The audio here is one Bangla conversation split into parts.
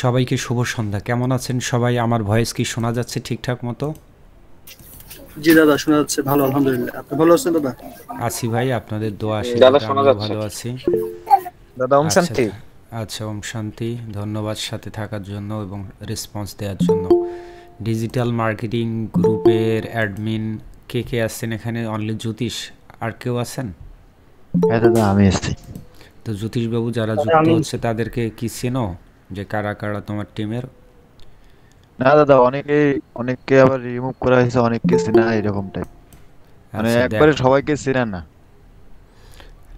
সবাইকে শুভ সন্ধ্যা কেমন আছেন সবাই আমার ভয়েস কি শোনা যাচ্ছে ঠিকঠাক মতো জি দাদা শোনা যাচ্ছে ভালো আলহামদুলিল্লাহ আপনি ভালো আছেন দাদা আছি ভাই আপনাদের দোয়া আশীর্বাদ দাদা শোনা যাচ্ছে ভালো আছি দাদা ওম আচ্ছা, শান্তি আচ্ছা ওম শান্তি ধন্যবাদ সাথে থাকার জন্য এবং রেসপন্স দেওয়ার জন্য ডিজিটাল মার্কেটিং গ্রুপের অ্যাডমিন কে কে আছেন এখানে অনলি জ্যোতিষ আর কেউ আছেন হ্যাঁ দাদা আমি আছি তো জ্যোতিষবাবু যারা যুক্ত হচ্ছে তাদেরকে কি চেনো যে কারা কারা তোমার টিমের না দাদা অনেকে অনেককে আবার রিমুভ করা হয়েছে অনেককে চেনা এরকম টাইপ মানে আচ্ছা, একবারে সবাইকে চেনা না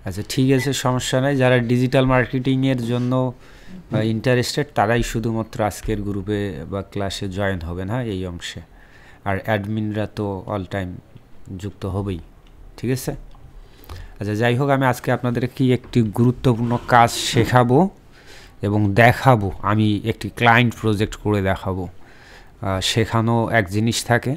আচ্ছা ঠিক আছে সমস্যা নাই যারা ডিজিটাল মার্কেটিং এর জন্য ইন্টারেস্টেড তারাই শুধুমাত্র আজকের গ্রুপে বা ক্লাসে জয়েন হবে না এই অংশে আর অ্যাডমিনরা তো অল টাইম যুক্ত হবেই ঠিক আছে আচ্ছা যাই হোক আমি আজকে আপনাদের কি একটি গুরুত্বপূর্ণ কাজ শেখাবো এবং দেখাবো আমি একটি ক্লায়েন্ট প্রজেক্ট করে দেখাবো সেখানেও এক জিনিস থাকে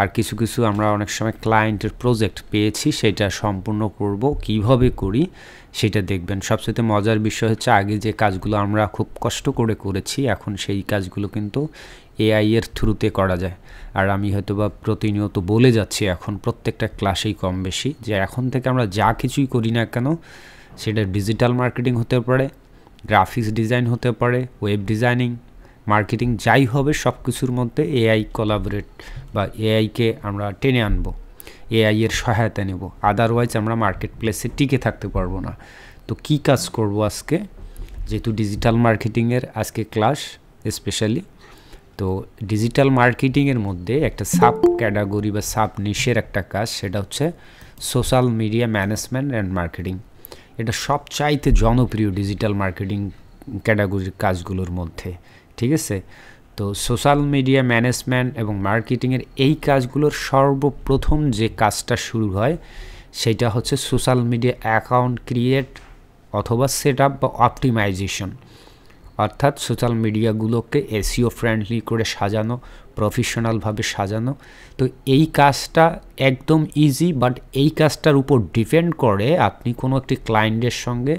আর কিছু কিছু আমরা অনেক সময় ক্লায়েন্টের প্রজেক্ট পেয়েছি সেটা সম্পূর্ণ করব কিভাবে করি সেটা দেখবেন সবচেয়ে মজার বিষয় হচ্ছে আগে যে কাজগুলো আমরা খুব কষ্ট করে করেছি এখন সেই কাজগুলো কিন্তু এআই এর থ্রুতে করা যায় আর আমি হয়তো বা প্রতিনিয়ত বলে যাচ্ছি এখন প্রত্যেকটা ক্লাসেই কম বেশি যে এখন থেকে আমরা যা কিছুই করি না কেন সেটা ডিজিটাল মার্কেটিং হতে পারে গ্রাফিক্স ডিজাইন হতে পারে ওয়েব ডিজাইনিং মার্কেটিং যাই হবে সব কিছুর মধ্যে এআই কোলাবোরেট বা এআইকে আমরা টেনে আনব এআই এর সহায়তা নেব আদারওয়াইজ আমরা মার্কেট প্লেসে টিকে থাকতে পারবো না তো কি কাজ করব আজকে যেহেতু ডিজিটাল মার্কেটিংয়ের আজকে ক্লাস স্পেশালি তো ডিজিটাল মার্কেটিংয়ের মধ্যে একটা সাব ক্যাটাগরি বা সাব নিশের একটা কাজ সেটা হচ্ছে social media management and marketing এটা সবচাইতে জনপ্রিয় ডিজিটাল মার্কেটিং ক্যাটাগরির কাজগুলোর মধ্যে ঠিক আছে তো সোশ্যাল মিডিয়া ম্যানেজমেন্ট এবং মার্কেটিংয়ের এই কাজগুলোর সর্বপ্রথম যে কাজটা শুরু হয় সেটা হচ্ছে সোশ্যাল মিডিয়া অ্যাকাউন্ট ক্রিয়েট অথবা সেট আপ বা অপটিমাইজেশন অর্থাৎ সোশ্যাল মিডিয়াগুলোকে এসিও ফ্রেন্ডলি করে সাজানো প্রফেশনালভাবে সাজানো তো এই কাজটা একদম ইজি বাট এই কাজটার উপর ডিপেন্ড করে আপনি কোনো একটি ক্লায়েন্টের সঙ্গে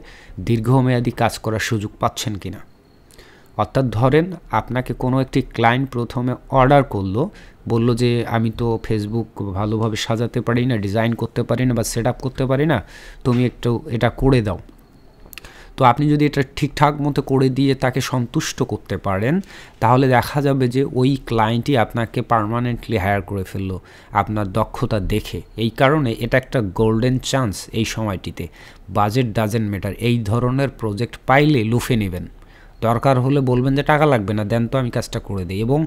দীর্ঘমেয়াদী কাজ করার সুযোগ পাচ্ছেন কি না অর্থাৎ ধরেন আপনাকে কোনো একটি ক্লায়েন্ট প্রথমে অর্ডার করলো বলল যে আমি তো ফেসবুক ভালোভাবে সাজাতে পারি না ডিজাইন করতে পারি না বা সেট করতে পারি না তুমি একটু এটা করে দাও তো আপনি যদি এটা ঠিকঠাক মতো করে দিয়ে তাকে সন্তুষ্ট করতে পারেন তাহলে দেখা যাবে যে ওই ক্লায়েন্টই আপনাকে পারমানেন্টলি হায়ার করে ফেললো আপনার দক্ষতা দেখে এই কারণে এটা একটা গোল্ডেন চান্স এই সময়টিতে বাজেট ডাজেন ম্যাটার এই ধরনের প্রজেক্ট পাইলে লুফে নেবেন দরকার হলে বলবেন যে টাকা লাগবে না দেন তো আমি কাজটা করে দিই এবং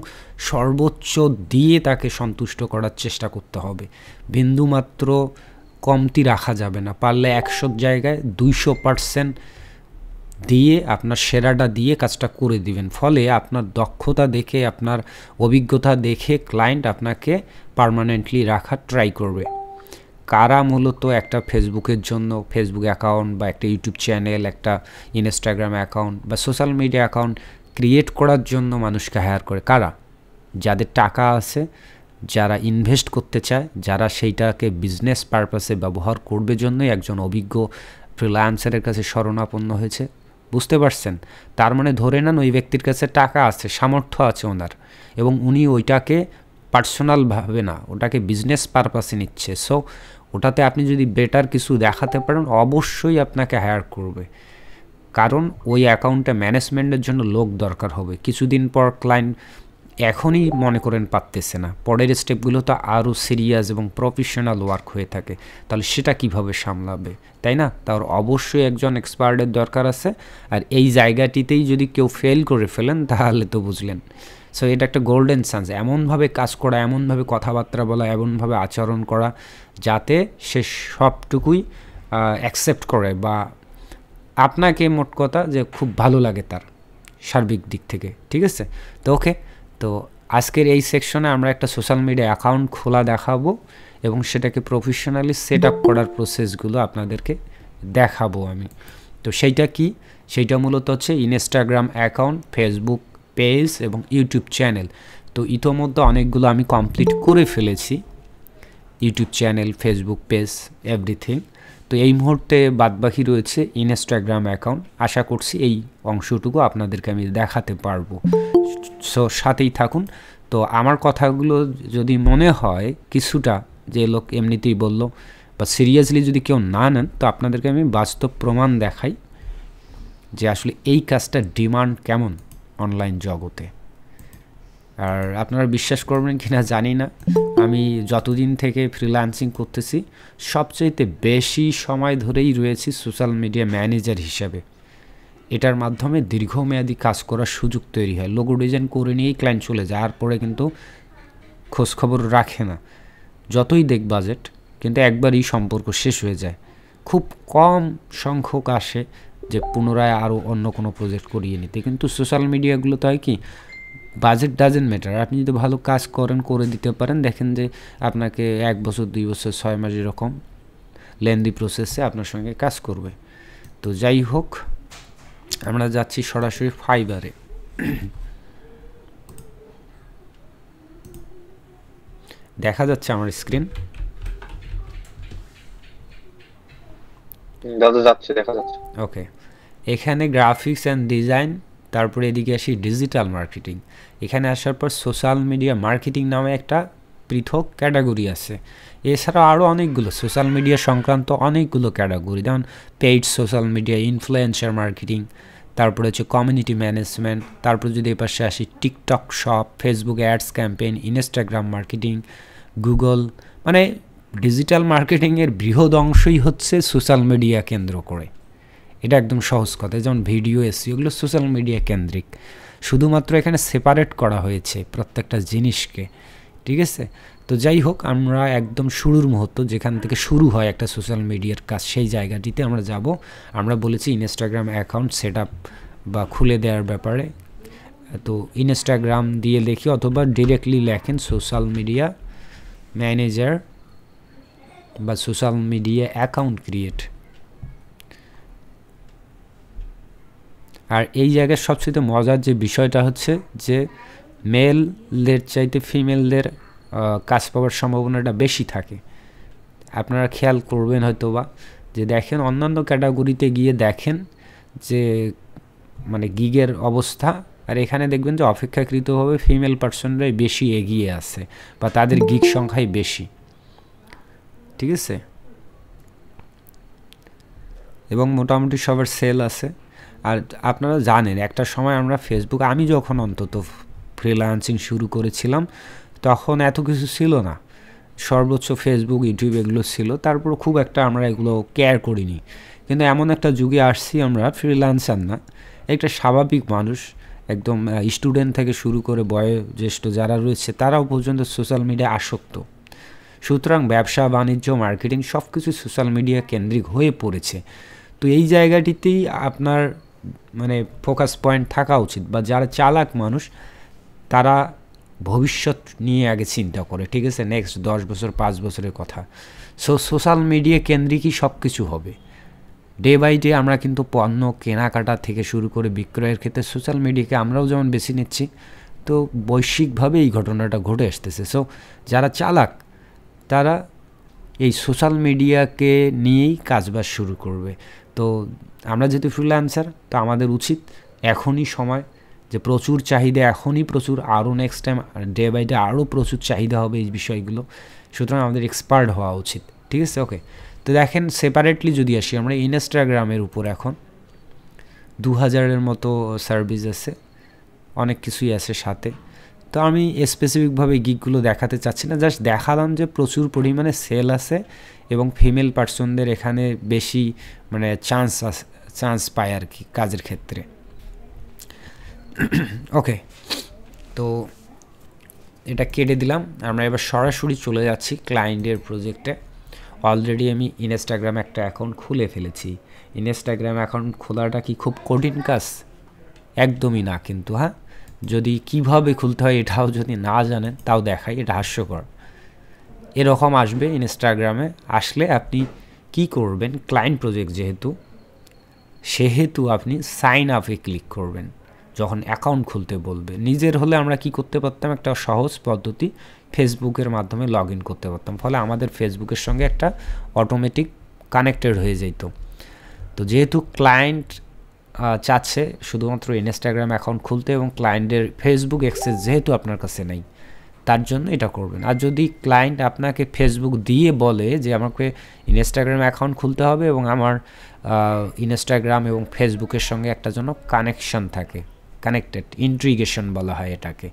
সর্বোচ্চ দিয়ে তাকে সন্তুষ্ট করার চেষ্টা করতে হবে বিন্দুমাত্র কমতি রাখা যাবে না পারলে একশো জায়গায় দুইশো পারসেন্ট দিয়ে আপনার সেরাটা দিয়ে কাজটা করে দিবেন ফলে আপনার দক্ষতা দেখে আপনার অভিজ্ঞতা দেখে ক্লায়েন্ট আপনাকে পারমানেন্টলি রাখা ট্রাই করবে কারা মূলত একটা ফেসবুকের জন্য ফেসবুক অ্যাকাউন্ট বা একটা ইউটিউব চ্যানেল একটা ইনস্টাগ্রাম অ্যাকাউন্ট বা সোশ্যাল মিডিয়া অ্যাকাউন্ট ক্রিয়েট করার জন্য মানুষকে হায়ার করে কারা যাদের টাকা আছে যারা ইনভেস্ট করতে চায় যারা সেইটাকে বিজনেস পারপাসে ব্যবহার করবে জন্যই একজন অভিজ্ঞ ফ্রিল্যান্সারের কাছে শরণাপন্ন হয়েছে বুঝতে পারছেন তার মানে ধরে নেন ওই ব্যক্তির কাছে টাকা আছে সামর্থ্য আছে ওনার এবং উনি ওইটাকে পার্সোনালভাবে না ওটাকে বিজনেস পারপাসে নিচ্ছে সো ওটাতে আপনি যদি বেটার কিছু দেখাতে পারেন অবশ্যই আপনাকে হায়ার করবে কারণ ওই অ্যাকাউন্টে ম্যানেজমেন্টের জন্য লোক দরকার হবে কিছুদিন পর ক্লায়েন্ট এখনই মনে করেন পারতেছে না পরের স্টেপগুলো তো আরও সিরিয়াস এবং প্রফেশনাল ওয়ার্ক হয়ে থাকে তাহলে সেটা কিভাবে সামলাবে তাই না তার অবশ্যই একজন এক্সপার্টের দরকার আছে আর এই জায়গাটিতেই যদি কেউ ফেল করে ফেলেন তাহলে তো বুঝলেন সো এটা একটা গোল্ডেন চান্স এমনভাবে কাজ করা এমনভাবে কথাবার্তা বলা এমনভাবে আচরণ করা যাতে সে সবটুকুই অ্যাকসেপ্ট করে বা আপনাকে মোট কথা যে খুব ভালো লাগে তার সার্বিক দিক থেকে ঠিক আছে তো ওকে তো আজকের এই সেকশনে আমরা একটা সোশ্যাল মিডিয়া অ্যাকাউন্ট খোলা দেখাবো এবং সেটাকে প্রফেশনালি সেট আপ করার প্রসেসগুলো আপনাদেরকে দেখাবো আমি তো সেইটা কি সেইটা মূলত হচ্ছে ইনস্টাগ্রাম অ্যাকাউন্ট ফেসবুক পেজ এবং ইউটিউব চ্যানেল তো ইতোমধ্যে অনেকগুলো আমি কমপ্লিট করে ফেলেছি YouTube channel Facebook page everything তো এই মুহূর্তে বাদবাকি রয়েছে ইনস্টাগ্রাম অ্যাকাউন্ট আশা করছি এই অংশটুকু আপনাদেরকে আমি দেখাতে পারবো সো সাথেই থাকুন তো আমার কথাগুলো যদি মনে হয় কিছুটা যে লোক এমনিতেই বলল বা সিরিয়াসলি যদি কেউ না নেন তো আপনাদেরকে আমি বাস্তব প্রমাণ দেখাই যে আসলে এই কাজটার ডিমান্ড কেমন অনলাইন জগতে আর আপনারা বিশ্বাস করবেন কি না জানি না আমি যতদিন থেকে ফ্রিল্যান্সিং করতেছি সবচাইতে বেশি সময় ধরেই রয়েছি সোশ্যাল মিডিয়া ম্যানেজার হিসাবে এটার মাধ্যমে দীর্ঘমেয়াদী কাজ করার সুযোগ তৈরি হয় লোগো ডিজাইন করে নিয়েই ক্লায়েন্ট চলে যায় আর পরে কিন্তু খোঁজখবর রাখে না যতই দেখ বাজেট কিন্তু একবারই সম্পর্ক শেষ হয়ে যায় খুব কম সংখ্যক আসে যে পুনরায় আরও অন্য কোনো প্রজেক্ট করিয়ে নিতে কিন্তু সোশ্যাল মিডিয়াগুলোতে হয় কি বাজেট ডাজেন্ট ম্যাটার আপনি যদি ভালো কাজ করেন করে দিতে পারেন দেখেন যে আপনাকে এক বছর দুই বছর ছয় মাস এরকম লেন্দি প্রসেসে আপনার সঙ্গে কাজ করবে তো যাই হোক আমরা যাচ্ছি সরাসরি ফাইবারে দেখা যাচ্ছে আমার স্ক্রিন দাদা দেখা যাচ্ছে ওকে এখানে গ্রাফিক্স অ্যান্ড ডিজাইন তারপরে এদিকে আসি ডিজিটাল মার্কেটিং এখানে আসার পর সোশ্যাল মিডিয়া মার্কেটিং নামে একটা পৃথক ক্যাটাগরি আছে এছাড়া আরও অনেকগুলো সোশ্যাল মিডিয়া সংক্রান্ত অনেকগুলো ক্যাটাগরি যেমন paid social media influencer marketing তারপরে হচ্ছে কমিউনিটি ম্যানেজমেন্ট তারপর যদি এ পাশে আসি TikTok shop Facebook ads campaign Instagram marketing Google মানে ডিজিটাল মার্কেটিংয়ের বৃহৎ অংশই হচ্ছে সোশ্যাল মিডিয়া কেন্দ্র করে এটা একদম সহজ কথা যেমন ভিডিও এসি ওগুলো সোশ্যাল মিডিয়া কেন্দ্রিক শুধুমাত্র এখানে সেপারেট করা হয়েছে প্রত্যেকটা জিনিসকে ঠিক আছে তো যাই হোক আমরা একদম শুরুর মুহূর্ত যেখান থেকে শুরু হয় একটা সোশ্যাল মিডিয়ার কাজ সেই জায়গাটিতে আমরা যাব আমরা বলেছি ইনস্টাগ্রাম অ্যাকাউন্ট সেট বা খুলে দেওয়ার ব্যাপারে তো ইনস্টাগ্রাম দিয়ে দেখি অথবা ডিরেক্টলি লেখেন সোশ্যাল মিডিয়া ম্যানেজার বা সোশ্যাল মিডিয়া অ্যাকাউন্ট ক্রিয়েট আর এই জায়গার সবচেয়ে মজার যে বিষয়টা হচ্ছে যে মেলদের চাইতে ফিমেলদের কাজ পাওয়ার সম্ভাবনাটা বেশি থাকে আপনারা খেয়াল করবেন হয়তো বা যে দেখেন অন্যান্য ক্যাটাগরিতে গিয়ে দেখেন যে মানে গিগের অবস্থা আর এখানে দেখবেন যে অপেক্ষাকৃতভাবে ফিমেল পার্সনরাই বেশি এগিয়ে আছে বা তাদের গিগ সংখ্যাই বেশি ঠিক আছে এবং মোটামুটি সবার সেল আছে আর আপনারা জানেন একটা সময় আমরা ফেসবুক আমি যখন অন্তত ফ্রিলান্সিং শুরু করেছিলাম তখন এত কিছু ছিল না সর্বোচ্চ ফেসবুক ইউটিউব এগুলো ছিল তারপর খুব একটা আমরা এগুলো কেয়ার করিনি কিন্তু এমন একটা যুগে আসছি আমরা ফ্রিলান্সার না একটা স্বাভাবিক মানুষ একদম স্টুডেন্ট থেকে শুরু করে বয়োজ্যেষ্ঠ যারা রয়েছে তারাও পর্যন্ত সোশ্যাল মিডিয়া আসক্ত সুতরাং ব্যবসা বাণিজ্য মার্কেটিং সব কিছু সোশ্যাল মিডিয়া কেন্দ্রিক হয়ে পড়েছে তো এই জায়গাটিতেই আপনার মানে ফোকাস পয়েন্ট থাকা উচিত বা যারা চালাক মানুষ তারা ভবিষ্যৎ নিয়ে আগে চিন্তা করে ঠিক আছে নেক্সট দশ বছর পাঁচ বছরের কথা সো সোশ্যাল মিডিয়া কেন্দ্রিকই সব কিছু হবে ডে বাই ডে আমরা কিন্তু পণ্য কেনাকাটা থেকে শুরু করে বিক্রয়ের ক্ষেত্রে সোশ্যাল মিডিয়াকে আমরাও যেমন বেশি নিচ্ছি তো বৈশ্বিকভাবে এই ঘটনাটা ঘটে আসতেছে সো যারা চালাক তারা এই সোশ্যাল মিডিয়াকে নিয়েই কাজবাজ শুরু করবে তো আমরা যেহেতু ফ্রিল্যান্সার তো আমাদের উচিত এখনই সময় যে প্রচুর চাহিদা এখনই প্রচুর আরও next time day by day আরও প্রচুর চাহিদা হবে এই বিষয়গুলো সুতরাং আমাদের এক্সপার্ট হওয়া উচিত ঠিক আছে ওকে তো দেখেন সেপারেটলি যদি আসি আমরা ইনস্টাগ্রামের উপর এখন দু হাজারের মতো সার্ভিস আছে অনেক কিছুই আছে সাথে তো আমি স্পেসিফিকভাবে গিকগুলো দেখাতে চাচ্ছি না জাস্ট দেখালাম যে প্রচুর পরিমাণে সেল আছে এবং ফিমেল পার্সনদের এখানে বেশি মানে চান্স চান্স পায় আর কি কাজের ক্ষেত্রে ওকে তো এটা কেটে দিলাম আমরা এবার সরাসরি চলে যাচ্ছি ক্লায়েন্টের প্রজেক্টে অলরেডি আমি ইনস্টাগ্রামে একটা অ্যাকাউন্ট খুলে ফেলেছি ইনস্টাগ্রাম অ্যাকাউন্ট খোলাটা কি খুব কঠিন কাজ একদমই না কিন্তু হ্যাঁ যদি কিভাবে খুলতে হয় এটাও যদি না জানেন তাও দেখাই এটা হাস্যকর এরকম আসবে ইনস্টাগ্রামে আসলে আপনি কি করবেন ক্লায়েন্ট প্রজেক্ট যেহেতু সেহেতু আপনি সাইন আপে ক্লিক করবেন যখন অ্যাকাউন্ট খুলতে বলবে নিজের হলে আমরা কি করতে পারতাম একটা সহজ পদ্ধতি ফেসবুকের মাধ্যমে লগ করতে পারতাম ফলে আমাদের ফেসবুকের সঙ্গে একটা অটোমেটিক কানেক্টেড হয়ে যেত তো যেহেতু ক্লায়েন্ট চাচ্ছে শুধুমাত্র ইনস্টাগ্রাম অ্যাকাউন্ট খুলতে এবং ক্লায়েন্টের ফেসবুক অ্যাক্সেস যেহেতু আপনার কাছে নেই তার জন্য এটা করবেন আর যদি ক্লায়েন্ট আপনাকে ফেসবুক দিয়ে বলে যে আমাকে ইনস্টাগ্রাম অ্যাকাউন্ট খুলতে হবে এবং আমার ইনস্টাগ্রাম এবং ফেসবুকের সঙ্গে একটা জন্য কানেকশন থাকে কানেক্টেড ইন্ট্রিগেশন বলা হয় এটাকে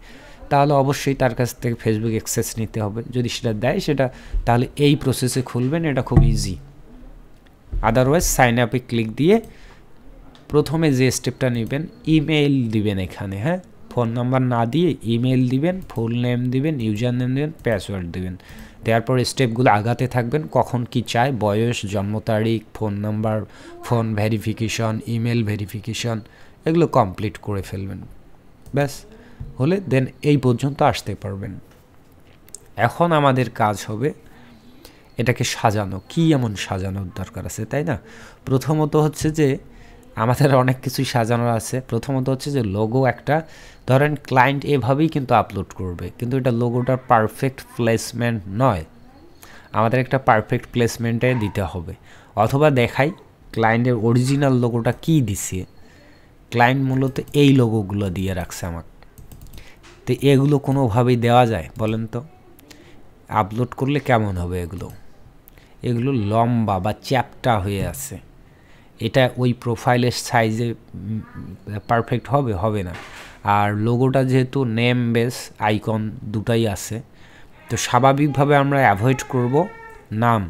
তাহলে অবশ্যই তার কাছ থেকে ফেসবুক অ্যাক্সেস নিতে হবে যদি সেটা দেয় সেটা তাহলে এই প্রসেসে খুলবেন এটা খুব ইজি আদারওয়াইজ সাইন আপে ক্লিক দিয়ে প্রথমে যে স্টেপটা নেবেন ইমেল দিবেন এখানে হ্যাঁ ফোন নাম্বার না দিয়ে ইমেল দিবেন ফুল নেম দিবেন ইউজার নেম দেবেন পাসওয়ার্ড দিবেন দেওয়ার পর স্টেপগুলো আগাতে থাকবেন কখন কি চায় বয়স জন্ম তারিখ phone number phone verification email verification এগুলো কমপ্লিট করে ফেলবেন ব্যাস হলে দেন এই পর্যন্ত আসতে পারবেন এখন আমাদের কাজ হবে এটাকে সাজানো কি এমন সাজানোর দরকার আছে তাই না প্রথমত হচ্ছে যে আমাদের অনেক কিছুই সাজানোর আছে প্রথমত হচ্ছে যে লোগো একটা ধরেন ক্লায়েন্ট এভাবেই কিন্তু আপলোড করবে কিন্তু এটা লোগোটার পারফেক্ট প্লেসমেন্ট নয় আমাদের একটা পারফেক্ট প্লেসমেন্টে দিতে হবে অথবা দেখাই ক্লায়েন্টের অরিজিনাল লোগোটা কি দিছে ক্লায়েন্ট মূলত এই লোগোগুলো দিয়ে রাখছে আমাকে তো এগুলো কোনোভাবেই দেওয়া যায় বলেন তো আপলোড করলে কেমন হবে এগুলো এগুলো লম্বা বা চ্যাপটা হয়ে আছে এটা ওই প্রোফাইলের সাইজে পারফেক্ট হবে হবে না আর লোগোটা যেহেতু নেম বেস আইকন দুটাই আছে তো স্বাভাবিকভাবে আমরা অ্যাভয়েড করব নাম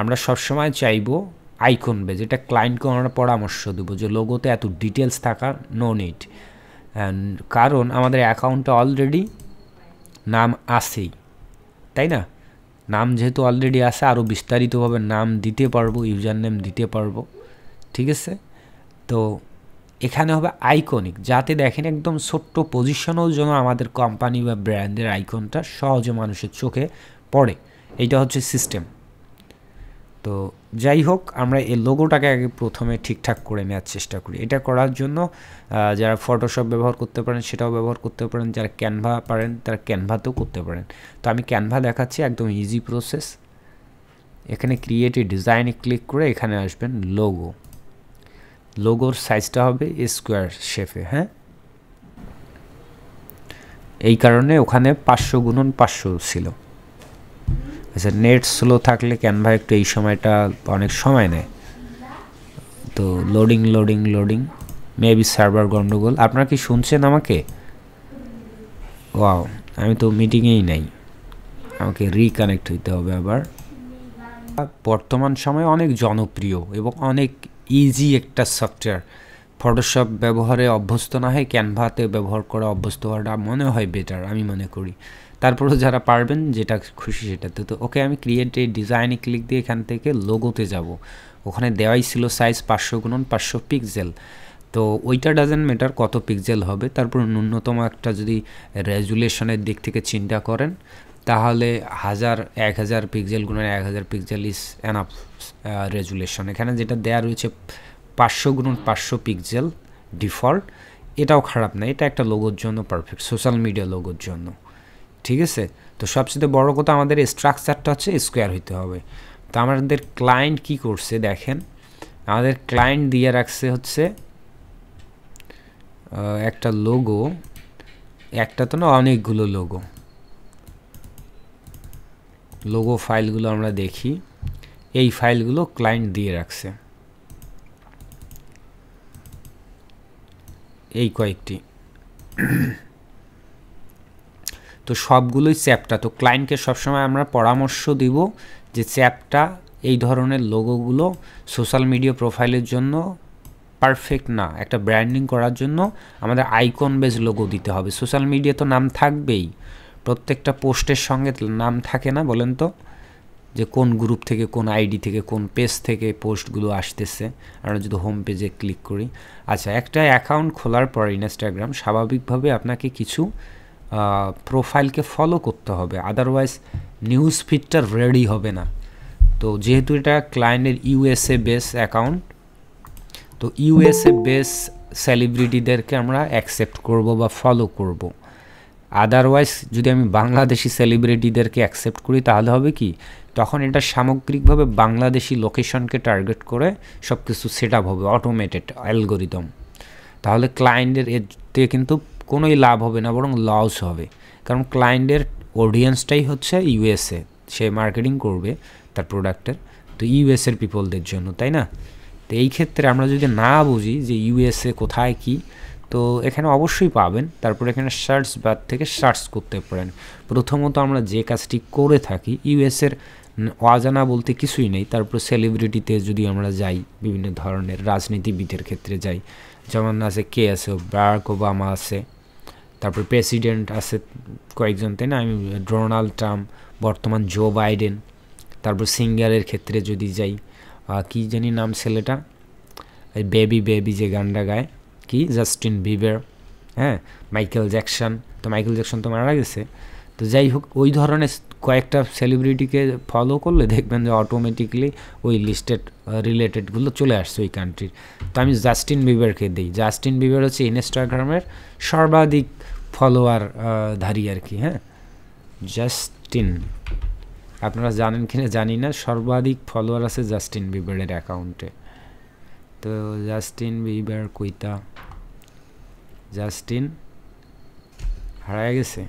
আমরা সবসময় চাইব আইকন বেজ এটা ক্লায়েন্টকে আমরা পরামর্শ দেবো যে লোগোতে এত ডিটেলস থাকা নো নিট কারণ আমাদের অ্যাকাউন্টে অলরেডি নাম আসেই তাই না নাম যেহেতু অলরেডি আসে আরও বিস্তারিতভাবে নাম দিতে পারবো ইউজার নেম দিতে পারবো ঠিক আছে তো এখানে হবে আইকনিক যাতে দেখেন একদম ছোট্ট পজিশনেও যেন আমাদের কোম্পানি বা ব্র্যান্ডের আইকনটা সহজে মানুষের চোখে পড়ে এইটা হচ্ছে সিস্টেম তো যাই হোক আমরা এই লোগোটাকে আগে প্রথমে ঠিকঠাক করে নেওয়ার চেষ্টা করি এটা করার জন্য যারা ফটোশপ ব্যবহার করতে পারেন সেটাও ব্যবহার করতে পারেন যারা ক্যানভা পারেন তারা ক্যানভাতেও করতে পারেন তো আমি ক্যানভা দেখাচ্ছি একদম ইজি প্রসেস এখানে ক্রিয়েটিভ ডিজাইনে ক্লিক করে এখানে আসবেন লোগো লোগোর সাইজটা হবে স্কোয়ার শেপে হ্যাঁ এই কারণে ওখানে পাঁচশো গুণন পাঁচশো ছিল আচ্ছা নেট স্লো থাকলে ক্যানভা একটু এই সময়টা অনেক সময় নেয় তো loading loading loading maybe server গন্ডগোল আপনারা কি শুনছেন আমাকে ওয়াও আমি তো মিটিংয়েই নাই আমাকে রিকানেক্ট হইতে হবে আবার বর্তমান সময়ে অনেক জনপ্রিয় এবং অনেক ইজি একটা সফটওয়্যার ফটোশপ ব্যবহারে অভ্যস্ত না হয় ক্যানভাতে ব্যবহার করা অভ্যস্ত হওয়াটা মনে হয় বেটার আমি মনে করি তারপরেও যারা পারবেন যেটা খুশি সেটাতে তো ওকে আমি ক্রিয়েট এই ডিজাইনে ক্লিক দিয়ে এখান থেকে লোগোতে যাব ওখানে দেওয়াই ছিল সাইজ পাঁচশো গুণন পাঁচশো পিক্সেল তো ওইটা ডাজেন্ট ম্যাটার কত পিক্সেল হবে তারপর ন্যূনতম একটা যদি রেজুলেশনের দিক থেকে চিন্তা করেন তাহলে হাজার এক হাজার পিক্সেল গুণন এক হাজার পিক্সেল ইজ অ্যানাফ রেজুলেশন এখানে যেটা দেয়া রয়েছে পাঁচশো গুণন পাঁচশো পিক্সেল ডিফল্ট এটাও খারাপ না এটা একটা লোগোর জন্য পারফেক্ট সোশ্যাল মিডিয়া লোগোর জন্য ঠিক আছে তো সবচেয়ে বড় কথা আমাদের স্ট্রাকচারটা হচ্ছে স্কোয়ার হইতে হবে তো আমাদের ক্লায়েন্ট কি করছে দেখেন আমাদের ক্লায়েন্ট দিয়ে রাখছে হচ্ছে একটা লোগো একটা তো না অনেকগুলো লোগো লোগো ফাইলগুলো আমরা দেখি এই ফাইলগুলো ক্লায়েন্ট দিয়ে রাখছে এই কয়েকটি তো সবগুলোই চ্যাপটা তো ক্লায়েন্টকে সবসময় আমরা পরামর্শ দিব যে চ্যাপটা এই ধরনের লোগোগুলো সোশ্যাল মিডিয়া প্রোফাইলের জন্য পারফেক্ট না একটা ব্র্যান্ডিং করার জন্য আমাদের আইকন বেজ লোগো দিতে হবে সোশ্যাল মিডিয়া তো নাম থাকবেই প্রত্যেকটা পোস্টের সঙ্গে নাম থাকে না বলেন তো যে কোন গ্রুপ থেকে কোন আইডি থেকে কোন পেজ থেকে পোস্টগুলো আসতেছে আমরা যদি হোম পেজে ক্লিক করি আচ্ছা একটা অ্যাকাউন্ট খোলার পর ইনস্টাগ্রাম স্বাভাবিকভাবে আপনাকে কিছু প্রোফাইলকে ফলো করতে হবে আদারওয়াইজ নিউজ ফিডটা রেডি হবে না তো যেহেতু এটা ক্লায়েন্টের ইউএসএ বেস অ্যাকাউন্ট তো ইউএসএ বেস সেলিব্রিটিদেরকে আমরা অ্যাকসেপ্ট করব বা ফলো করব আদারওয়াইজ যদি আমি বাংলাদেশি সেলিব্রিটিদেরকে অ্যাকসেপ্ট করি তাহলে হবে কি তখন এটা সামগ্রিকভাবে বাংলাদেশি লোকেশনকে টার্গেট করে সব কিছু সেট আপ হবে অটোমেটেড অ্যালগোরিদম তাহলে ক্লায়েন্টের এতে কিন্তু কোনোই লাভ হবে না বরং লস হবে কারণ ক্লায়েন্টের অডিয়েন্সটাই হচ্ছে ইউএসএ সে মার্কেটিং করবে তার প্রোডাক্টের তো ইউএসএর পিপলদের জন্য তাই না তো এই ক্ষেত্রে আমরা যদি না বুঝি যে ইউএসএ কোথায় কি তো এখানে অবশ্যই পাবেন তারপর এখানে সার্চ বার থেকে সার্চ করতে পারেন প্রথমত আমরা যে কাজটি করে থাকি ইউএসএর অজানা বলতে কিছুই নেই তারপর সেলিব্রিটিতে যদি আমরা যাই বিভিন্ন ধরনের রাজনীতিবিদের ক্ষেত্রে যাই যেমন আছে কে আছে ব্রাক ওবামা আছে তারপর প্রেসিডেন্ট আছে কয়েকজন তাই না আমি ডোনাল্ড ট্রাম্প বর্তমান জো বাইডেন তারপর সিঙ্গারের ক্ষেত্রে যদি যাই কি জানি নাম ছেলেটা এই বেবি বেবি যে গানটা গায় কি জাস্টিন বিবের হ্যাঁ মাইকেল জ্যাকসন তো মাইকেল জ্যাকসন তো মারা গেছে তো যাই হোক ওই ধরনের কয়েকটা সেলিব্রিটিকে ফলো করলে দেখবেন যে অটোমেটিকলি ওই লিস্টেড রিলেটেডগুলো চলে আসছে ওই কান্ট্রির তো আমি জাস্টিন বিবারকে দিই জাস্টিন বিবার হচ্ছে ইনস্টাগ্রামের সর্বাধিক ফলোয়ার ধারী আর কি হ্যাঁ জাস্টিন আপনারা জানেন কি না জানি না সর্বাধিক ফলোয়ার আছে জাস্টিন বিবারের অ্যাকাউন্টে তো জাস্টিন বিবার কইতা জাস্টিন হারায় গেছে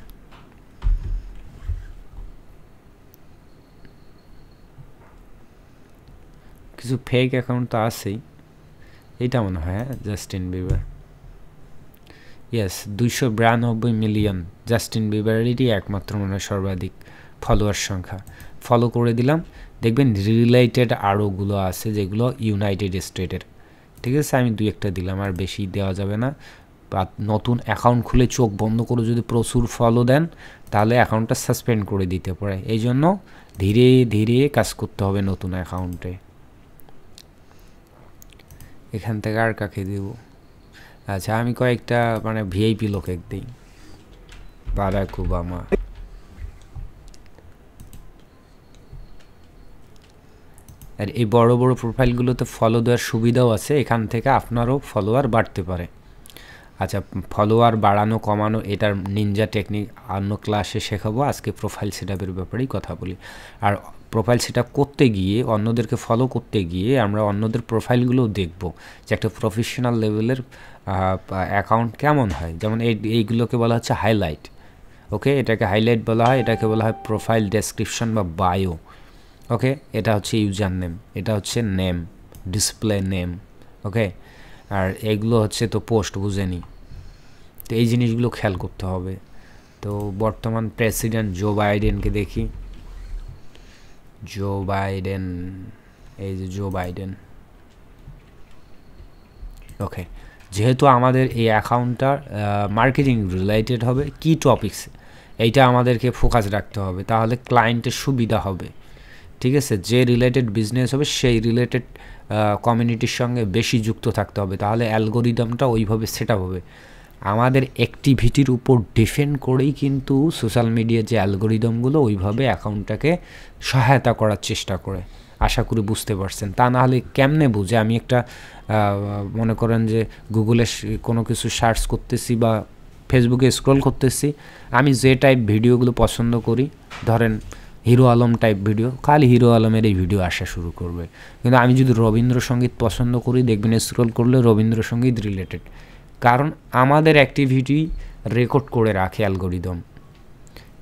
কিছু ফেক অ্যাকাউন্ট তো আছেই এইটা মনে হয় জাস্টিন হ্যাঁ? বিবার ইয়েস দুইশো বিরানব্বই মিলিয়ন জাস্টিন বিবারেরই একমাত্র মনে সর্বাধিক ফলোয়ার সংখ্যা ফলো করে দিলাম দেখবেন রিলেটেড আরোগুলো আছে যেগুলো ইউনাইটেড স্টেটের ঠিক আছে আমি দুই একটা দিলাম আর বেশি দেওয়া যাবে না বা নতুন অ্যাকাউন্ট খুলে চোখ বন্ধ করে যদি প্রচুর ফলো দেন তাহলে অ্যাকাউন্টটা সাসপেন্ড করে দিতে পারে এই জন্য ধীরে ধীরে কাজ করতে হবে নতুন অ্যাকাউন্টে এখান থেকে আর কাকে দেবো আচ্ছা আমি কয়েকটা মানে ভিআইপি লোকের দিই বারাক ওবামা আর এই বড় বড় প্রোফাইলগুলোতে ফলো দেওয়ার সুবিধাও আছে এখান থেকে আপনারও ফলোয়ার বাড়তে পারে আচ্ছা ফলোয়ার বাড়ানো কমানো এটার নিনজা টেকনিক অন্য ক্লাসে শেখাবো আজকে প্রোফাইল সেটআপের ব্যাপারেই কথা বলি আর প্রোফাইল সেটআপ করতে গিয়ে অন্যদেরকে ফলো করতে গিয়ে আমরা অন্যদের প্রোফাইলগুলোও দেখব যে একটা প্রফেশনাল লেভেলের অ্যাকাউন্ট কেমন হয় যেমন এই এইগুলোকে বলা হচ্ছে হাইলাইট ওকে এটাকে হাইলাইট বলা হয় এটাকে বলা হয় প্রোফাইল ডেসক্রিপশন বা বায়ো ওকে এটা হচ্ছে ইউজার নেম এটা হচ্ছে নেম ডিসপ্লে নেম ওকে আর এগুলো হচ্ছে তো পোস্ট বুঝেনি তো এই জিনিসগুলো খেয়াল করতে হবে তো বর্তমান প্রেসিডেন্ট জো বাইডেনকে দেখি জো বাইডেন এই যে জো বাইডেন ওকে যেহেতু আমাদের এই অ্যাকাউন্টটার মার্কেটিং রিলেটেড হবে কি টপিক্স এইটা আমাদেরকে ফোকাস রাখতে হবে তাহলে ক্লায়েন্টের সুবিধা হবে ঠিক আছে যে রিলেটেড বিজনেস হবে সেই রিলেটেড কমিউনিটির সঙ্গে বেশি যুক্ত থাকতে হবে তাহলে অ্যালগোরিদমটা ওইভাবে সেট হবে আমাদের অ্যাক্টিভিটির উপর ডিফেন্ড করেই কিন্তু সোশ্যাল মিডিয়ার যে অ্যালগোরিদমগুলো ওইভাবে অ্যাকাউন্টটাকে সহায়তা করার চেষ্টা করে আশা করি বুঝতে পারছেন তা না হলে কেমনে বুঝে আমি একটা মনে করেন যে গুগলে কোনো কিছু সার্চ করতেছি বা ফেসবুকে স্ক্রল করতেছি আমি যে টাইপ ভিডিওগুলো পছন্দ করি ধরেন হিরো আলম টাইপ ভিডিও খালি হিরো আলমের এই ভিডিও আসা শুরু করবে কিন্তু আমি যদি রবীন্দ্রসঙ্গীত পছন্দ করি দেখবেন স্ক্রল করলে রবীন্দ্রসঙ্গীত রিলেটেড কারণ আমাদের অ্যাক্টিভিটি রেকর্ড করে রাখে অ্যালগোরিদম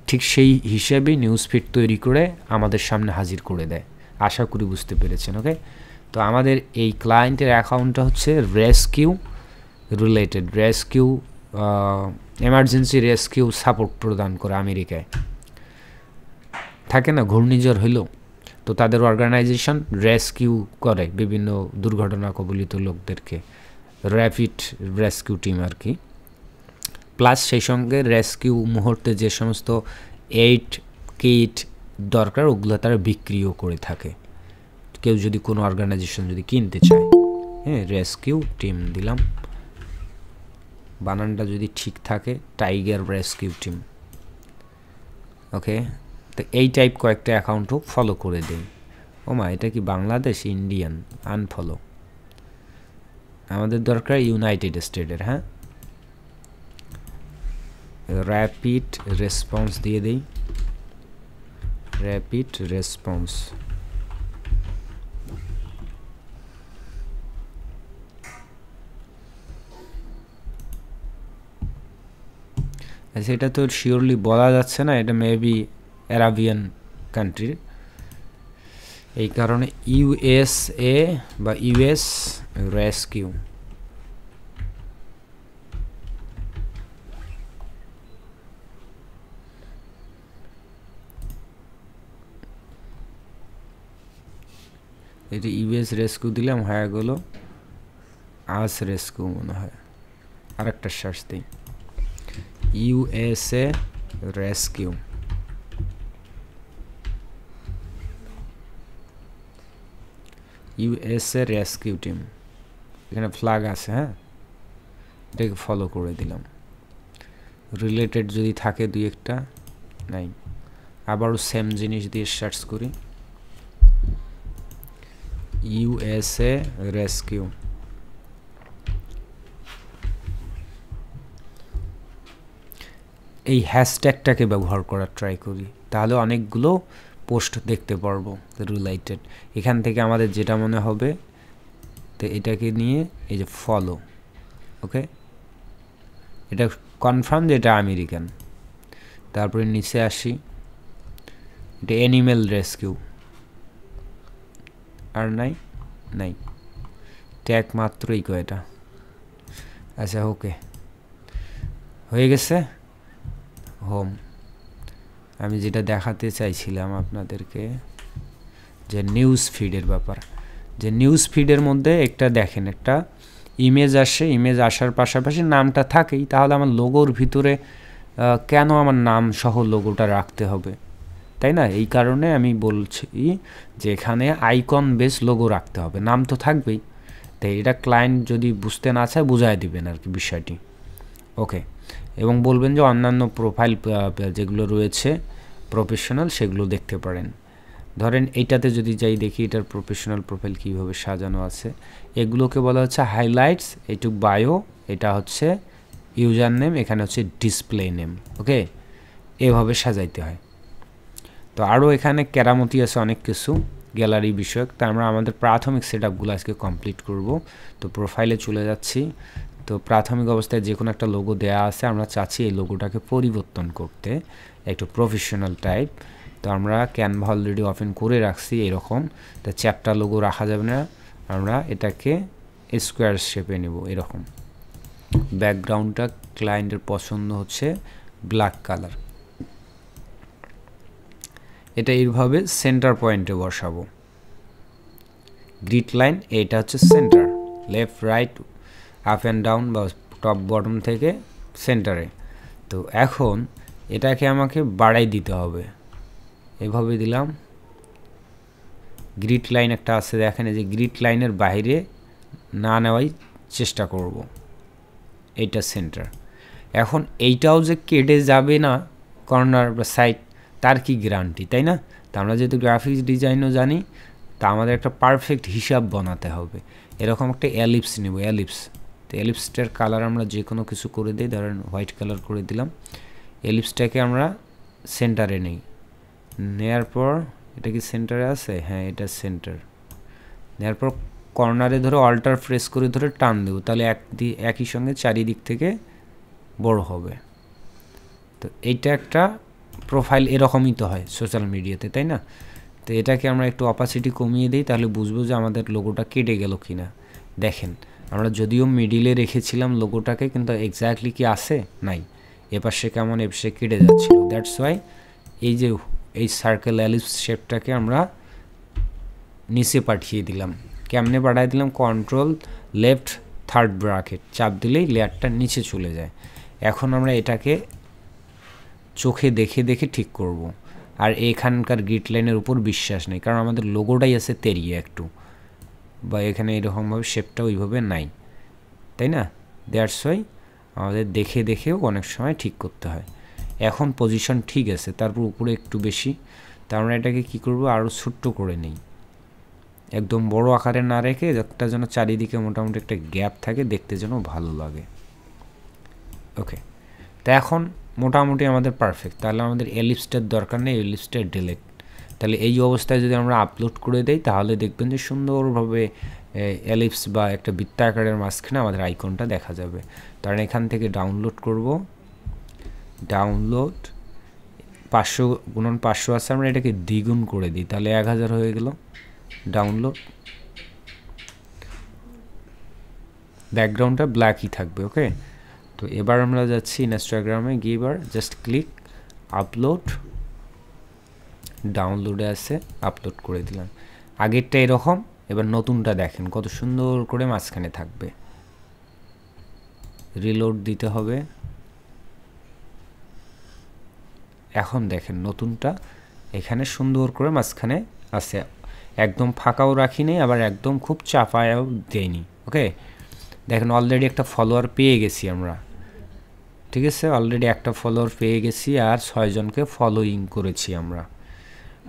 ঠিক সেই হিসেবেই নিউজ ফিড তৈরি করে আমাদের সামনে হাজির করে দেয় আশা করি বুঝতে পেরেছেন ওকে তো আমাদের এই ক্লায়েন্টের অ্যাকাউন্টটা হচ্ছে rescue related rescue emergency rescue support প্রদান করে আমেরিকায় থাকে না ঘূর্ণিঝড় হইল তো তাদের অর্গানাইজেশন রেস্কিউ করে বিভিন্ন দুর্ঘটনা কবলিত লোকদেরকে র্যাপিড রেস্কিউ টিম আর কি প্লাস সেই সঙ্গে রেস্কিউ মুহূর্তে যে সমস্ত এইট কিট দরকার ওগুলো তারা বিক্রিও করে থাকে কেউ যদি কোনো অর্গানাইজেশন যদি কিনতে চায় হ্যাঁ রেস্কিউ টিম দিলাম বানানটা যদি ঠিক থাকে টাইগার রেস্কিউ টিম ওকে তো এই টাইপ কয়েকটা অ্যাকাউন্টও ফলো করে দিন ওমা এটা কি বাংলাদেশ ইন্ডিয়ান আনফলো আমাদের দরকার ইউনাইটেড স্টেটের হ্যাঁ র্যাপিড রেসপন্স দিয়ে দিই র্যাপিড রেসপন্স আচ্ছা এটা তো শিওরলি বলা যাচ্ছে না এটা মেবি অ্যারাবিয়ান কান্ট্রির এই কারণে ইউএসএ বা ইউএস রেস্কিউ এটা ইউএস রেস্কু দিলাম হায়া গেলো আস রেস্কু মনে হয় আরেকটা সার্চ দিই USA rescue USA rescue team এখানে ফ্ল্যাগ আছে হ্যাঁ এটাকে ফলো করে দিলাম রিলেটেড যদি থাকে দুই একটা নাই আবারও সেম জিনিস দিয়ে সার্চ করি USA Rescue. এই হ্যাশট্যাগটাকে ব্যবহার করার ট্রাই করি তাহলে অনেকগুলো পোস্ট দেখতে পারবো রিলেটেড এখান থেকে আমাদের যেটা মনে হবে তো এটাকে নিয়ে এই যে ফলো ওকে এটা কনফার্ম যে এটা আমেরিকান তারপরে নিচে আসি এটা অ্যানিমেল রেস্কিউ আর নাই নাই ট্যাগ মাত্রই কয়টা আচ্ছা ওকে হয়ে গেছে হোম আমি যেটা দেখাতে চাইছিলাম আপনাদেরকে যে নিউজ ফিডের ব্যাপার যে নিউজ ফিডের মধ্যে একটা দেখেন একটা ইমেজ আসে ইমেজ আসার পাশাপাশি নামটা থাকেই তাহলে আমার লোগোর ভিতরে কেন আমার নাম সহ লোগোটা রাখতে হবে তাই না এই কারণে আমি বলছি যে এখানে আইকন বেস লোগো রাখতে হবে নাম তো থাকবেই তাই এটা ক্লায়েন্ট যদি বুঝতে না চায় বুঝাই দিবেন আর কি বিষয়টি ওকে এবং বলবেন যে অন্যান্য প্রোফাইল যেগুলো রয়েছে প্রফেশনাল সেগুলো দেখতে পারেন ধরেন এইটাতে যদি যাই দেখি এটার প্রফেশনাল প্রোফাইল কীভাবে সাজানো আছে এগুলোকে বলা হচ্ছে হাইলাইটস এইটুক বায়ো এটা হচ্ছে ইউজার নেম এখানে হচ্ছে ডিসপ্লে নেম ওকে এভাবে সাজাইতে হয় তো আরও এখানে কেরামতি আছে অনেক কিছু গ্যালারি বিষয়ক তা আমরা আমাদের প্রাথমিক সেট আপগুলো আজকে কমপ্লিট করব তো প্রোফাইলে চলে যাচ্ছি তো প্রাথমিক অবস্থায় যে কোনো একটা লোগো দেয়া আছে আমরা চাচ্ছি এই লোগোটাকে পরিবর্তন করতে একটু প্রফেশনাল টাইপ তো আমরা ক্যানভা অলরেডি ওপেন করে রাখছি এরকম তা চ্যাপটা লোগো রাখা যাবে না আমরা এটাকে স্কোয়ার শেপে নেব এরকম ব্যাকগ্রাউন্ডটা ক্লায়েন্টের পছন্দ হচ্ছে ব্ল্যাক কালার এটা এইভাবে সেন্টার পয়েন্টে বসাবো গ্রিড লাইন এটা হচ্ছে center left right up and down বা টপ বটম থেকে সেন্টারে তো এখন এটাকে আমাকে বাড়াই দিতে হবে এভাবে দিলাম গ্রিড লাইন একটা আছে দেখেন যে গ্রিড লাইনের বাইরে না নেওয়াই চেষ্টা করব এটা সেন্টার এখন এইটাও যে কেটে যাবে না কর্নার বা সাইড তার কি গ্যারান্টি তাই না তা আমরা যেহেতু গ্রাফিক্স ডিজাইনও জানি তা আমাদের একটা পারফেক্ট হিসাব বানাতে হবে এরকম একটা অ্যালিপস নেব অ্যালিপস তো অ্যালিপসটার কালার আমরা যে কোনো কিছু করে দিই ধরেন হোয়াইট কালার করে দিলাম অ্যালিপসটাকে আমরা সেন্টারে নেই নেয়ার পর এটা কি সেন্টারে আছে হ্যাঁ এটা সেন্টার নেয়ার পর কর্নারে ধরে অল্টার প্রেস করে ধরে টান দেবো তাহলে এক একই সঙ্গে চারিদিক থেকে বড় হবে তো এইটা একটা প্রোফাইল এরকমই তো হয় সোশ্যাল মিডিয়াতে তাই না তো এটাকে আমরা একটু অপাসিটি কমিয়ে দিই তাহলে বুঝবো যে আমাদের লোগোটা কেটে গেল কি না দেখেন আমরা যদিও মিডিলে রেখেছিলাম লোগোটাকে কিন্তু এক্স্যাক্টলি কি আসে নাই এপাশে কেমন এপাশে কেটে যাচ্ছিল দ্যাটস ওয়াই এই যে এই সার্কেল অ্যালিস শেপটাকে আমরা নিচে পাঠিয়ে দিলাম কেমনে পাঠিয়ে দিলাম কন্ট্রোল লেফট থার্ড ব্রাকেট চাপ দিলেই লেয়ারটা নিচে চলে যায় এখন আমরা এটাকে চোখে দেখে দেখে ঠিক করব। আর এখানকার গ্রিট লাইনের উপর বিশ্বাস নেই কারণ আমাদের লোগোটাই আছে তেরিয়ে একটু বা এখানে এরকমভাবে শেপটা ওইভাবে নাই তাই না দ্যাটস ওয়াই আমাদের দেখে দেখেও অনেক সময় ঠিক করতে হয় এখন পজিশন ঠিক আছে তারপর উপরে একটু বেশি তা আমরা এটাকে কী করবো আরও ছোট্ট করে নেই একদম বড় আকারে না রেখে একটা যেন চারিদিকে মোটামুটি একটা গ্যাপ থাকে দেখতে যেন ভালো লাগে ওকে তা এখন মোটামুটি আমাদের পারফেক্ট তাহলে আমাদের এলিপসটার দরকার নেই এলিপসটা ডিলেট তাহলে এই অবস্থায় যদি আমরা আপলোড করে দেই তাহলে দেখবেন যে সুন্দরভাবে এলিপস বা একটা বৃত্তাকারের মাঝখানে আমাদের আইকনটা দেখা যাবে কারণ এখান থেকে ডাউনলোড করব ডাউনলোড পাঁচশো গুণন পাঁচশো আছে আমরা এটাকে দ্বিগুণ করে দিই তাহলে এক হাজার হয়ে গেল ডাউনলোড ব্যাকগ্রাউন্ডটা ব্ল্যাকই থাকবে ওকে তো এবার আমরা যাচ্ছি ইনস্টাগ্রামে গিয়ে এবার জাস্ট ক্লিক আপলোড ডাউনলোডে আছে আপলোড করে দিলাম আগেরটা এরকম এবার নতুনটা দেখেন কত সুন্দর করে মাঝখানে থাকবে রিলোড দিতে হবে এখন দেখেন নতুনটা এখানে সুন্দর করে মাঝখানে আছে একদম ফাঁকাও রাখিনি আবার একদম খুব চাপায়ও দেয়নি ওকে দেখেন অলরেডি একটা ফলোয়ার পেয়ে গেছি আমরা ঠিক আছে অলরেডি একটা ফলোয়ার পেয়ে গেছি আর ছয়জনকে ফলোইং করেছি আমরা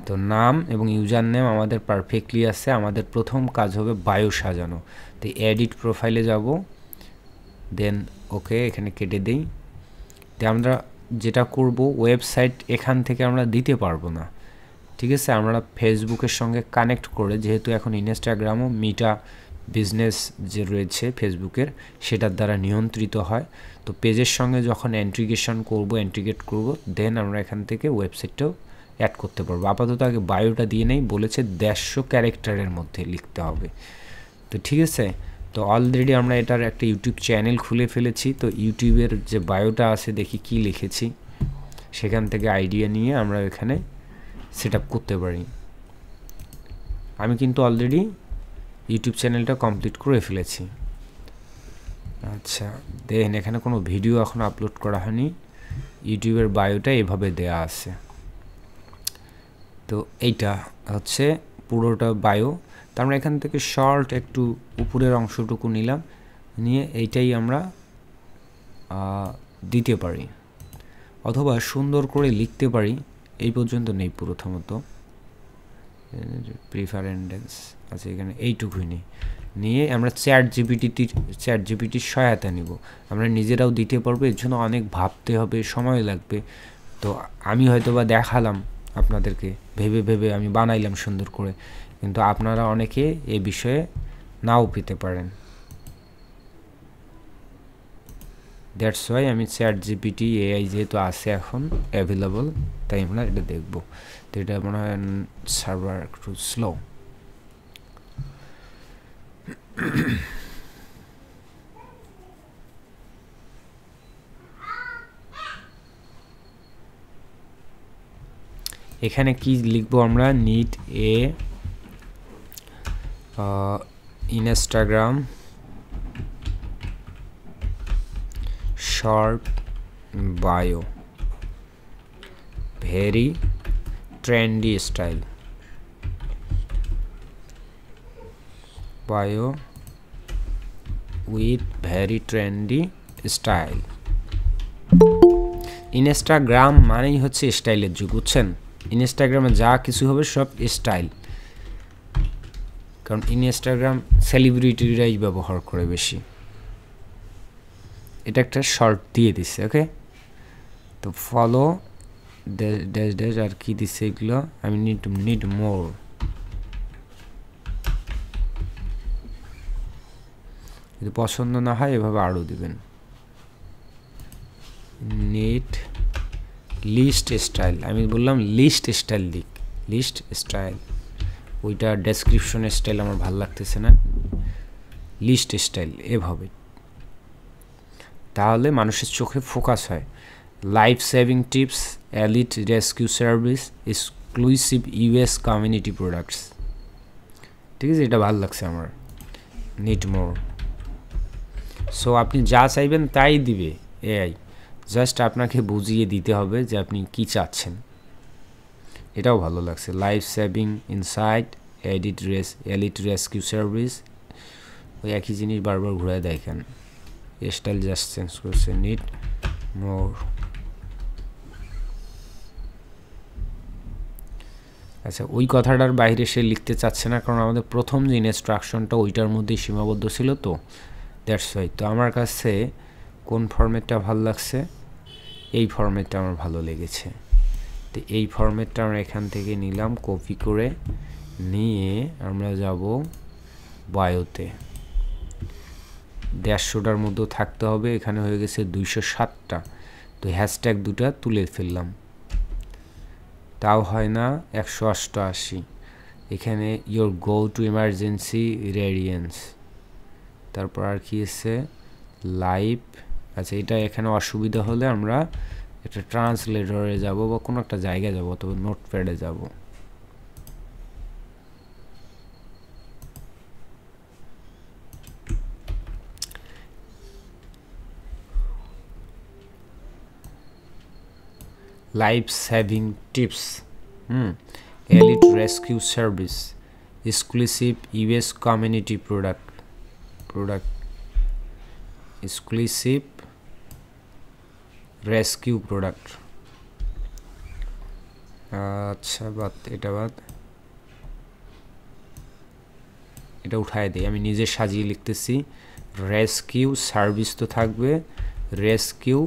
তো নাম এবং ইউজার নেম আমাদের পারফেক্টলি আছে আমাদের প্রথম কাজ হবে বায়ো সাজানো তো এডিট প্রোফাইলে যাব দেন ওকে এখানে কেটে দেই তো আমরা যেটা করব ওয়েবসাইট এখান থেকে আমরা দিতে পারবো না ঠিক আছে আমরা ফেসবুকের সঙ্গে কানেক্ট করে যেহেতু এখন ইনস্টাগ্রামও মিটা বিজনেস যে রয়েছে ফেসবুকের সেটার দ্বারা নিয়ন্ত্রিত হয় তো পেজের সঙ্গে যখন অ্যান্ট্রিগেশন করব অ্যান্ট্রিগেট করব দেন আমরা এখান থেকে ওয়েবসাইটটাও অ্যাড করতে পারবো আপাতত আগে বায়োটা দিয়ে নেই বলেছে দেড়শো ক্যারেক্টারের মধ্যে লিখতে হবে তো ঠিক আছে তো অলরেডি আমরা এটার একটা ইউটিউব চ্যানেল খুলে ফেলেছি তো ইউটিউবের যে বায়োটা আছে দেখি কি লিখেছি সেখান থেকে আইডিয়া নিয়ে আমরা এখানে সেট করতে পারি আমি কিন্তু অলরেডি ইউটিউব চ্যানেলটা কমপ্লিট করে ফেলেছি আচ্ছা দেখেন এখানে কোনো ভিডিও এখন আপলোড করা হয়নি ইউটিউবের বায়োটা এভাবে দেয়া আছে তো এইটা হচ্ছে পুরোটা বায়ো তো আমরা এখান থেকে শর্ট একটু উপরের অংশটুকু নিলাম নিয়ে এইটাই আমরা দিতে পারি অথবা সুন্দর করে লিখতে পারি এই পর্যন্ত নেই প্রথমত প্রিফারেন্ডেন্স আছে এখানে এইটুকুই নেই নিয়ে আমরা চ্যাট জিপিটি চ্যাট জিপিটির সহায়তা নিব আমরা নিজেরাও দিতে পারবো এর জন্য অনেক ভাবতে হবে সময় লাগবে তো আমি হয়তো বা দেখালাম আপনাদেরকে ভেবে ভেবে আমি বানাইলাম সুন্দর করে কিন্তু আপনারা অনেকে এ বিষয়ে নাও পেতে পারেন দ্যাটস ওয়াই আমি চ্যাট জিপিটি এআই যেহেতু আছে এখন অ্যাভেলেবল তাই আমরা এটা দেখব তো এটা মনে হয় সার্ভার একটু স্লো এখানে কি লিখবো আমরা need a Instagram short bio very trendy style bio with very trendy style Instagram মানেই হচ্ছে স্টাইলের যুগ বুঝছেন ইনস্টাগ্রামে যা কিছু হবে সব স্টাইল কারণ ইনস্টাগ্রাম সেলিব্রিটিরাই ব্যবহার করে বেশি এটা একটা শর্ট দিয়ে দিছে ওকে তো ফলো ড্যাশ ড্যাশ আর কি দিছে এগুলো আমি নিড নিড মোর যদি পছন্দ না হয় এভাবে আরও দেবেন নেট লিস্ট স্টাইল আমি বললাম লিস্ট স্টাইল দিক লিস্ট স্টাইল ওইটা ডেসক্রিপশন স্টাইল আমার ভাল লাগতেছে না লিস্ট স্টাইল এভাবে তাহলে মানুষের চোখে ফোকাস হয় life saving tips elite rescue service exclusive US community products ঠিক আছে এটা ভাল লাগছে আমার নিট মোর সো আপনি যা চাইবেন তাই দিবে এআই জাস্ট আপনাকে বুঝিয়ে দিতে হবে যে আপনি কি চাচ্ছেন এটাও ভালো লাগছে লাইফ সেভিং ইনসাইট এডিট রেস এলিট রেস্কিউ সার্ভিস ওই একই জিনিস বারবার ঘুরে দেখেন স্টাইল জাস্ট চেঞ্জ করছে নিট মোর আচ্ছা ওই কথাটার বাইরে সে লিখতে চাচ্ছে না কারণ আমাদের প্রথম যে ইনস্ট্রাকশনটা ওইটার মধ্যেই সীমাবদ্ধ ছিল তো দ্যাটস ওয়াই তো আমার কাছে কোন ফর্মেটটা ভালো লাগছে এই ফর্মেটটা আমার ভালো লেগেছে তো এই ফর্মেটটা আমরা এখান থেকে নিলাম কপি করে নিয়ে আমরা যাব বায়োতে দেড়শোটার মধ্যে থাকতে হবে এখানে হয়ে গেছে দুইশো সাতটা তো হ্যাশট্যাগ দুটা তুলে ফেললাম তাও হয় না একশো অষ্টআশি এখানে your go to emergency radiance তারপর আর কি এসছে লাইভ আচ্ছা এটা এখানে অসুবিধা হলে আমরা এটা ট্রান্সলেটরে যাব বা কোনো একটা জায়গায় যাব অথবা নোটপ্যাডে যাব life saving tips hmm elite rescue service exclusive US community product product exclusive rescue product আচ্ছা বাদ এটা বাদ এটা উঠায় দিই আমি নিজে সাজিয়ে লিখতেছি রেস্কিউ সার্ভিস তো থাকবে rescue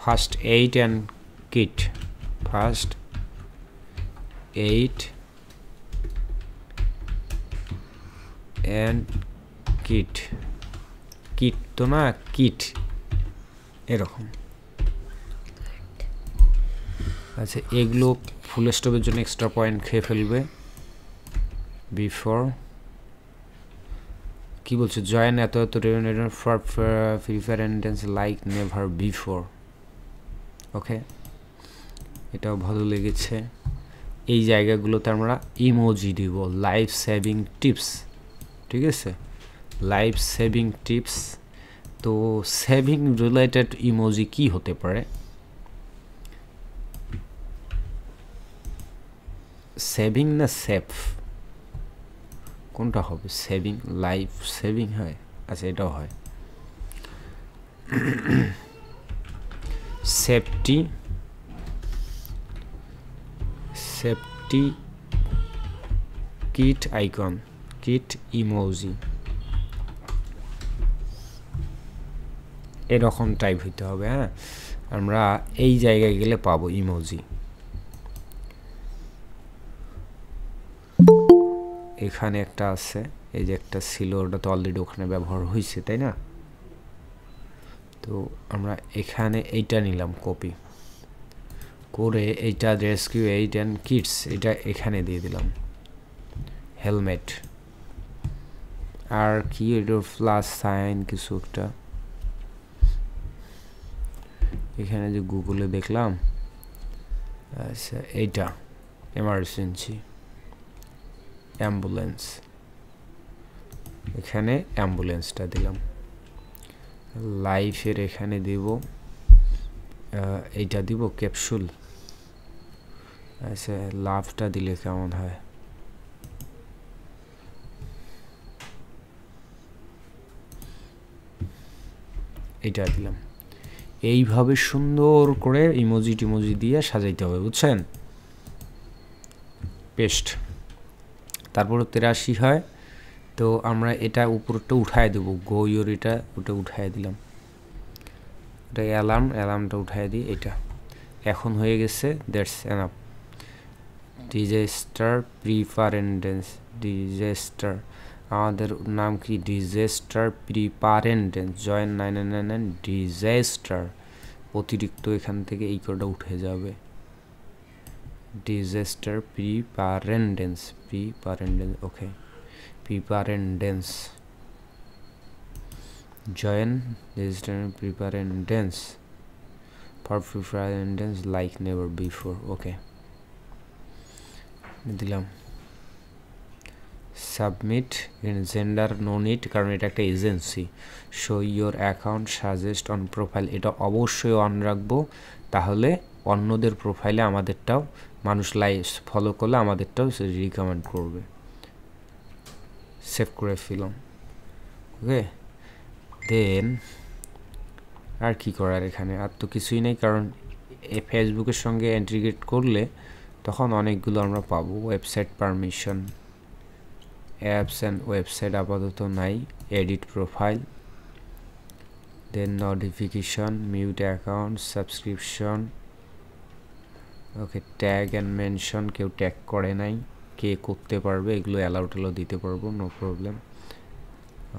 first aid and kit first 8 and kit kit তো না কিট এরকম আচ্ছা এগুলো ফুল স্টপের জন্য এক্সট্রা পয়েন্ট খেয়ে ফেলবে বিফোর কি বলছো জয়েন এত এত রেভিনিউ ফর ফ্রি ফায়ার এন্ডেন্স লাইক নেভার বিফোর ওকে এটাও ভালো লেগেছে এই জায়গাগুলোতে আমরা ইমোজি দিব লাইফ সেভিং টিপস ঠিক আছে লাইফ সেভিং টিপস তো সেভিং রিলেটেড ইমোজি কি হতে পারে সেভিং না সেফ কোনটা হবে সেভিং লাইফ সেভিং হয় আচ্ছা এটাও হয় safety safety kit icon kit emoji এরকম টাইপ হইতে হবে হ্যাঁ আমরা এই জায়গায় গেলে পাবো ইমোজি এখানে একটা আছে এই যে একটা ছিল ওটা তো অলরেডি ওখানে ব্যবহার হয়েছে তাই না তো আমরা এখানে এইটা নিলাম কপি করে এইটা রেস্কিউ এইট অ্যান্ড কিডস এটা এখানে দিয়ে দিলাম হেলমেট আর কি এটার প্লাস সাইন কিছু একটা এখানে যে গুগলে দেখলাম আচ্ছা এইটা এমার্জেন্সি অ্যাম্বুলেন্স এখানে অ্যাম্বুলেন্সটা দিলাম লাইফের এখানে দিব এইটা দিব ক্যাপসুল এসে লাভটা দিলে কেমন হয় এটা দিলাম এইভাবে সুন্দর করে ইমোজি টিমোজি দিয়ে সাজাইতে হবে বুঝছেন পেস্ট তারপর তেরাশি হয় তো আমরা এটা উপরটা উঠায় দেবো গইয়ের এটা ওটা উঠায় দিলাম এটা অ্যালার্ম অ্যালার্মটা উঠায় দিই এটা এখন হয়ে গেছে দেটস অ্যানাপ ডিজেস্টার প্রিপারেন্ডেন্স ডিজেস্টার আমাদের নাম কি disaster preparedness join nine nine nine disaster অতিরিক্ত এখান থেকে এই কোডটা উঠে যাবে disaster preparedness preparedness okay preparedness join register preparedness for preference like never before okay দিলাম সাবমিট জেন্ডার নো নিট কারণ এটা একটা agency so your account suggest on profile এটা অবশ্যই অন রাখবো তাহলে অন্যদের প্রোফাইলে আমাদেরটাও মানুষ লাইভ ফলো করলে আমাদেরটাও রিকমেন্ড করবে সেভ করে ফেলাম ওকে দেন আর কি করার এখানে আর তো কিছুই নেই কারণ ফেসবুকের সঙ্গে ইন্টিগ্রেট করলে তখন অনেকগুলো আমরা পাবো website permission apps and website আপাতত নাই edit profile then notification mute account subscription okay tag and mention কেউ ট্যাগ করে নাই কে করতে পারবে এগুলো অ্যালাউ টেলাও দিতে পারবো নো প্রবলেম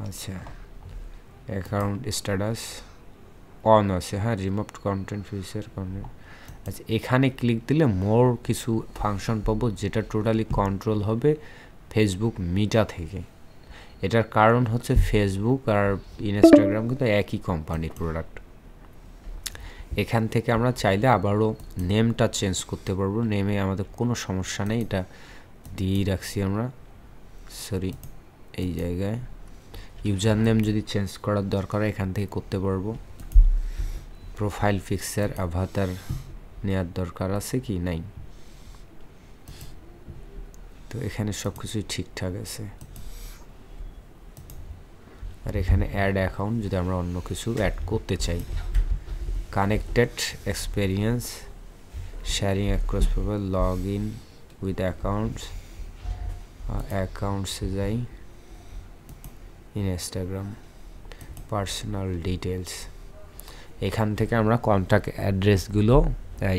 আচ্ছা অ্যাকাউন্ট স্ট্যাটাস অন আছে হ্যাঁ রিমোভ কন্টেন্ট ফিউচার কন্টেন্ট আচ্ছা এখানে ক্লিক দিলে মোর কিছু ফাংশন পাবো যেটা টোটালি কন্ট্রোল হবে ফেসবুক মিটা থেকে এটার কারণ হচ্ছে ফেসবুক আর ইনস্টাগ্রাম কিন্তু একই কোম্পানির প্রোডাক্ট এখান থেকে আমরা চাইলে আবারও নেমটা চেঞ্জ করতে পারবো নেমে আমাদের কোনো সমস্যা নেই এটা দিয়েই রাখছি আমরা সরি এই জায়গায় ইউজার নেম যদি চেঞ্জ করার দরকার এখান থেকে করতে পারবো প্রোফাইল ফিক্সার আভাতার নেওয়ার দরকার আছে কি নাই তো এখানে সব কিছুই ঠিকঠাক আছে আর এখানে অ্যাড অ্যাকাউন্ট যদি আমরা অন্য কিছু অ্যাড করতে চাই connected experience sharing across paper log in with accounts অ্যাকাউন্টসে যাই ইনস্টাগ্রাম পার্সোনাল ডিটেলস এখান থেকে আমরা কন্ট্যাক্ট অ্যাড্রেসগুলো